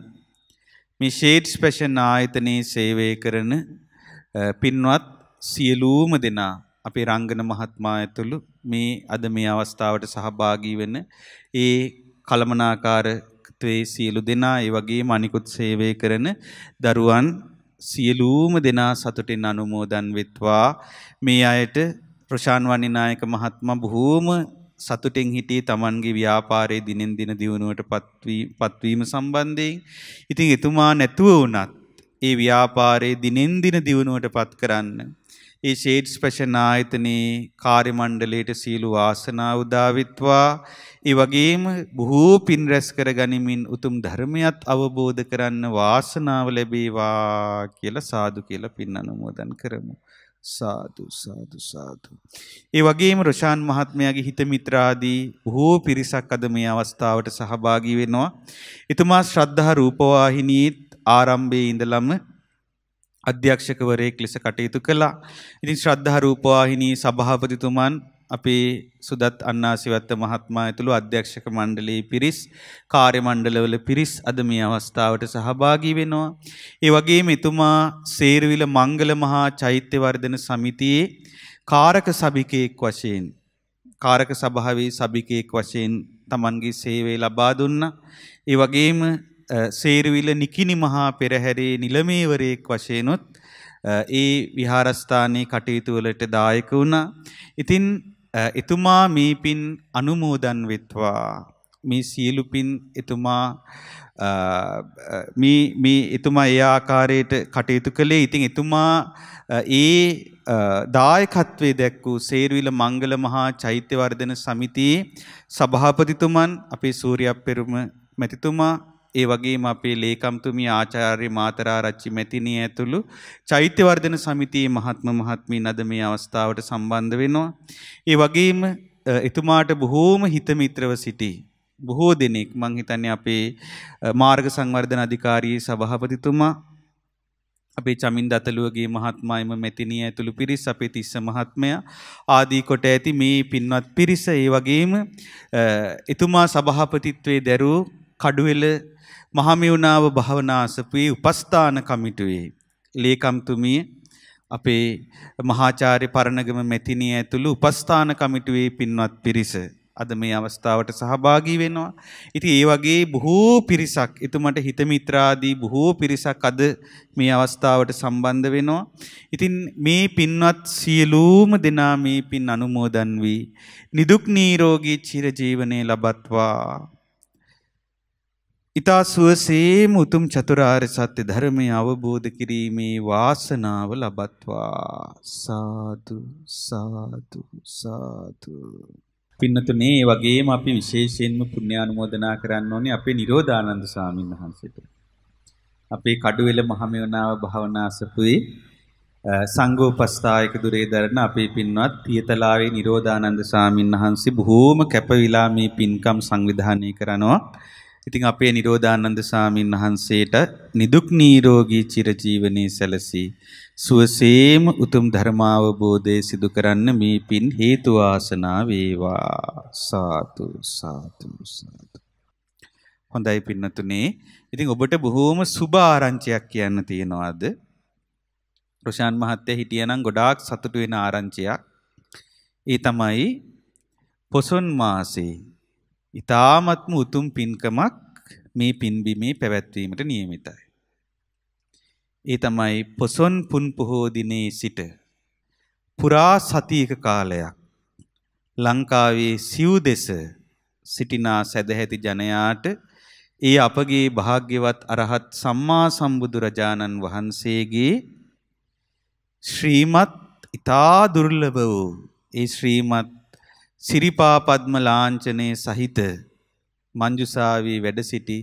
මේ ෂේඩ්ස් ෆැෂන් ආයතනයේ සේවය කරන පින්වත් සියලුම දෙනා අපේ රංගන මහත්මයා ඇතුළු මේ අද මේ අවස්ථාවට සහභාගී වෙන ඒ කලමනාකාරත්වයේ සියලු දෙනා ඒ වගේම අනිකුත් සේවය කරන දරුවන් සියලූම දෙනා සතුටින් අනුමෝදන් වෙත්වා මේ අයට ප්‍රශාන් වනිනායක මහත්ම බොහෝම සතුටෙන් හිටියේ Tamanගේ ව්‍යාපාරයේ දිනෙන් දින දියුණුවට පත්වීම සම්බන්ධයෙන් ඉතින් එතුමා නැතුව වුණත් ඒ ව්‍යාපාරයේ දිනෙන් දින දියුණුවට පත් කරන්න ඒ ෂේඩ්ස් ෆැෂන් ආයතනයේ කාර්ය මණ්ඩලයට සීලු වාසනා උදා විත්වා ඒ වගේම බොහෝ පින් රැස් කර ගනිමින් උතුම් ධර්මයත් අවබෝධ කරන්න වාසනාව ලැබේවා කියලා සාදු කියලා පින් අනුමෝදන් කරමු. සාදු සාදු සාදු. ඒ වගේම රොෂාන් මහත්මයාගේ හිත මිත්‍රාදී බොහෝ පිරිසක් අද මේ අවස්ථාවට සහභාගී වෙනවා. එතුමා ශ්‍රද්ධා රූපවාහිනියත් ආරම්භයේ ඉඳලම අධ්‍යක්ෂකවරයෙක් ලෙස කටයුතු කළා. ඉතින් ශ්‍රද්ධා රූපවාහිනී සභාපතිතුමන් අපේ සුදත් අන්නාසිවත්ත මහත්මා ඇතුළු අධ්‍යක්ෂක මණ්ඩලයේ පිරිස් කාර්ය මණ්ඩලවල පිරිස් අද මේ අවස්ථාවට සහභාගී වෙනවා. ඒ වගේම එතුමා සේරවිල මංගල මහා චෛත්‍ය වර්ධන සමිතියේ කාරක සභිකයෙක් වශයෙන් කාරක සභාවේ සභිකයෙක් වශයෙන් Tamanගේ සේවය ලබා දුන්නා. ඒ වගේම සේරවිල නිකිනි මහා පෙරහැරේ නිලමේවරයෙක් වශයෙන්ොත් ඒ විහාරස්ථානයේ කටයුතු වලට දායක වුණා. ඉතින් එතුමා මේ පින් අනුමෝදන් වෙත්වා මේ සියලු පින් එතුමා මේ මේ එතුමා ඒ ආකාරයට කටයුතු කළේ ඉතින් එතුමා ඒ දායකත්වයේ දැක් වූ සේරුවිල මංගල මහා චෛත්‍ය වර්ධන සමිතියේ සභාපතිතුමන් අපේ සූර්යප්පෙරුම මැතිතුමා ඒ වගේම අපේ ලේකම්තුමිය ආචාර්ය මාතරා රච්චි මෙතිණිය ඇතුළු චෛත්‍ය වර්ධන සමිතියේ මහත්ම මහත්මීන් අද මේ අවස්ථාවට සම්බන්ධ වෙනවා. ඒ වගේම එතුමාට බොහෝම හිතමිත්‍රව සිටි බොහෝ දෙනෙක් මං හිතන්නේ අපේ මාර්ග සංවර්ධන අධිකාරියේ සභාපතිතුමා අපේ චමින් දතලුවගේ මහත්මා එම මෙතිණිය ඇතුළු පිරිස් අපේ තිස්ස මහත්මයා ආදී කොට ඇති මේ පින්වත් පිරිස ඒ වගේම එතුමා සභාපතිත්වයේ දැරූ කඩුවෙල මහමිවුණාව භාවනාසපී උපස්ථාන කමිටුවේ. ලේකම්තුමිය අපේ මහාචාරි පරණගම මෙතිනිය ඇතුළු උපස්ථාන කමිටුවේ පින්වත් පිරිස. අද මේ අවස්ථාවට සහභාගී වෙනවා. ඉතින් ඒ වගේ බොහෝ පිරිසක්, එතුමට හිතමිත්‍රාදී බොහෝ පිරිසක් අද මේ අවස්ථාවට සම්බන්ධ වෙනවා. ඉතින් මේ පින්වත් සියලුම දෙනා මේ පින් අනුමෝදන් වී නිදුක් නිරෝගී චිරජීවනයේ ලබත්වා ඉතා සුවසේම උතුම් චතුරාර්ය සත්‍ය ධර්මය අවබෝධ කිරීමේ වාසනාව ලබත්වා සාදු සාදු සාදු පින්නතුනේ ඒ වගේම අපි විශේෂයෙන්ම පුණ්‍යානුමෝදනා කරන්න ඕනේ අපේ නිරෝධානන්ද ස්වාමීන් වහන්සේට. අපේ කඩුවෙල මහමෙවනාව භාවනාසපුවේ සංඝෝපස්ථායක දුරේ දරන අපේ පින්වත් පියතලාවේ නිරෝධානන්ද ස්වාමීන් වහන්සේ බොහෝම කැපවිලා මේ පින්කම් සංවිධානය කරනවා. ඉතින් අපේ නිරෝධානන්ද සාමීන් වහන්සේට නිදුක් නිරෝගී චිරජීවනයේ සැලසී සුවසේම උතුම් ධර්මාවබෝධය සිදු කරන්න මේ පින් හේතු ආසනා වේවා සාතු සාතු සාතු හොඳයි පින්නතුනේ ඉතින් ඔබට බොහෝම සුබ ආරංචියක් කියන්න තියනවාද රොෂාන් මහත්තයා හිටියනම් ගොඩාක් සතුටු වෙන ආරංචියක් ඒ තමයි පොසොන් මාසේ ඉතාමත්ම උතුම් පින්කමක් මේ පින්බිමේ පැවැත්වීමට නියමිතයි. ඒ තමයි පොසොන් පුන් පොහෝ දිනේ සිට පුරා සතියක කාලයක් ලංකාවේ සිව් දෙස සිටිනා සැදැහැති ජනයාට ඒ අපගේ භාග්‍යවත් අරහත් සම්මා සම්බුදු රජාණන් වහන්සේගේ ශ්‍රීමත් ඊතා දුර්ලභ වූ ඒ ශ්‍රීමත් සිරිපාපද්ම ලාංඡනයේ සහිත මංජුසාවී වැඩ සිටි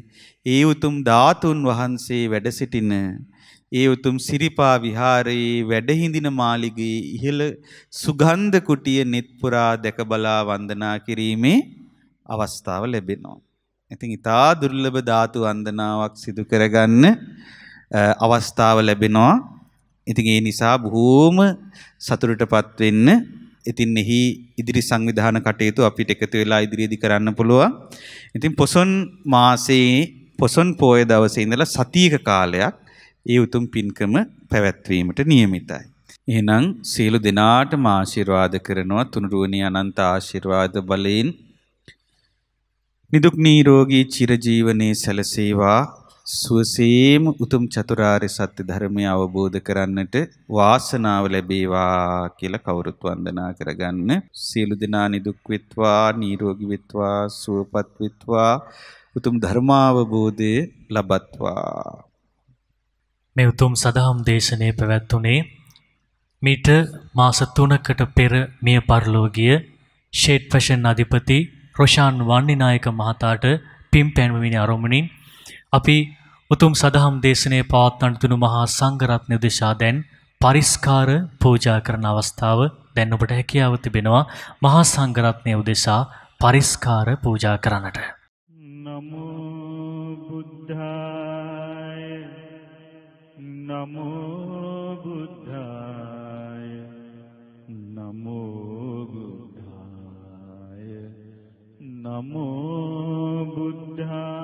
ඒ උතුම් ධාතුන් වහන්සේ වැඩ සිටින ඒ උතුම් සිරිපා විහාරයේ වැඩහිඳින මාලිගයේ ඉහළ සුගන්ධ කුටිය netpuraa දැක බලා වන්දනා කිරීමේ අවස්ථාව ලැබෙනවා. ඉතින් ඊතා දුර්ලභ ධාතු වන්දනාවක් සිදු කරගන්න අවස්ථාව ලැබෙනවා. ඉතින් ඒ නිසා බොහෝම සතුටටපත් වෙන්න ඉතින් එහි ඉදිරි සංවිධාන කටයුතු අපිට එකතු වෙලා ඉදිරියේදී කරන්න පුළුවන්. ඉතින් පොසොන් මාසයේ පොසොන් පෝය දවසේ ඉඳලා සතියක කාලයක් ඒ උතුම් පින්කම පැවැත්වීමට නියමිතයි. එහෙනම් සියලු දෙනාටම ආශිර්වාද කරනවා තුනුරුවනි අනන්ත ආශිර්වාද බලයෙන් නිදුක් නිරෝගී චිරජීවනයේ සැලසේවා සුවසේම උතුම් චතුරාර්ය සත්‍ය ධර්මය අවබෝධ කරන්නට වාසනාව ලැබේවා කියලා කවුරුත් වන්දනා කරගන්න. සියලු දෙනා නිදුක් වෙත්වා, නිරෝගී වෙත්වා, සුවපත් වෙත්වා, උතුම් ධර්මාවබෝධය ලබත්වා. මේ උතුම් සදහම් දේශනය පැවැත්වුණේ මීට මාස 3කට පෙර මිය පරලෝ ගිය ෂේඩ් ෆැෂන් අධිපති රොෂාන් වන්නිනායක මහතාට පින් පැන්වීමේ අරමුණින් අපි උතුම් සදහම් දේශනය පවත්වන්තුනු මහා සංගරත්නය දෙශා දැන් පරිස්කාර පූජා කරන අවස්ථාව දැන් ඔබට හැකියාව තිබෙනවා මහා සංගරත්නය උදෙසා පරිස්කාර පූජා කරන්නට. නමෝ බුද්ධාය නමෝ බුද්ධාය නමෝ බුද්ධාය නමෝ බුද්ධාය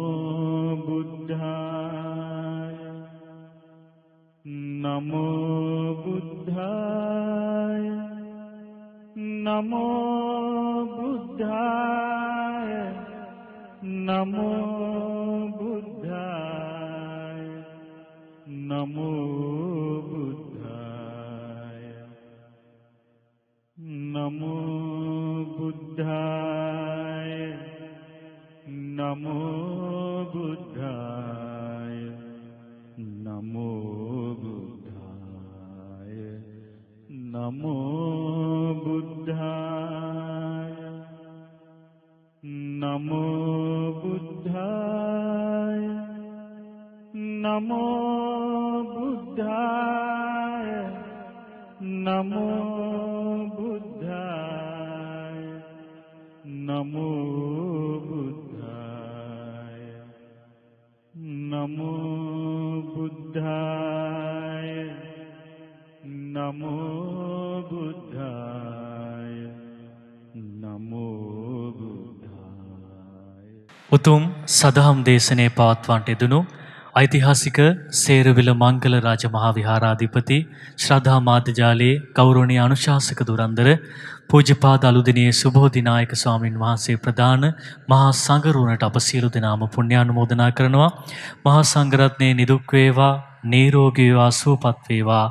සදහම් දේශනය පවත්වන්ට එදනු ඓතිහාසික සේරවිල මංගල රාජ මහා විහාරාධිපති ශ්‍රද්ධා මාධ්‍යජාලයේ ගෞරවනීය අනුශාසක දුරන්දර පූජ්‍යපාද අලුදිනේ සුබෝධිනායක ස්වාමින් වහන්සේ ප්‍රධාන මහා සංඝරුවනට අප සියලු දෙනාම පුණ්‍යානුමෝදනා කරනවා මහා සංඝරත්නයේ නිදුක් වේවා නිරෝගී වේවා සුවපත් වේවා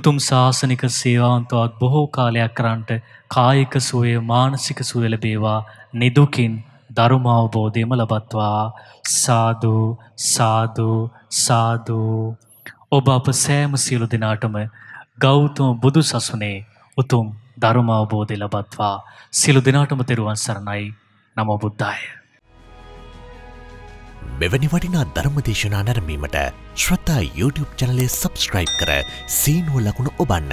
උතුම් ශාසනික සේවාවන්තවත් බොහෝ කාලයක් කරන්ට කායික සුවය මානසික සුවය ලැබේවා නිදුකින් ධර්ම අවබෝධයම ලබත්වා සාදු සාදු සාදු ඔබ අප සෑම සියලු දෙනාටම ගෞතම බුදු සසුනේ උතුම් ධර්ම අවබෝධය ලබත්වා සියලු දෙනාටම තෙරුවන් සරණයි නමෝ බුද්ධාය මෙවැනි වටිනා ධර්ම දේශනා නැරඹීමට ශ්‍රතා YouTube චැනලය subscribe කර සීනුව ලකුණු ඔබන්න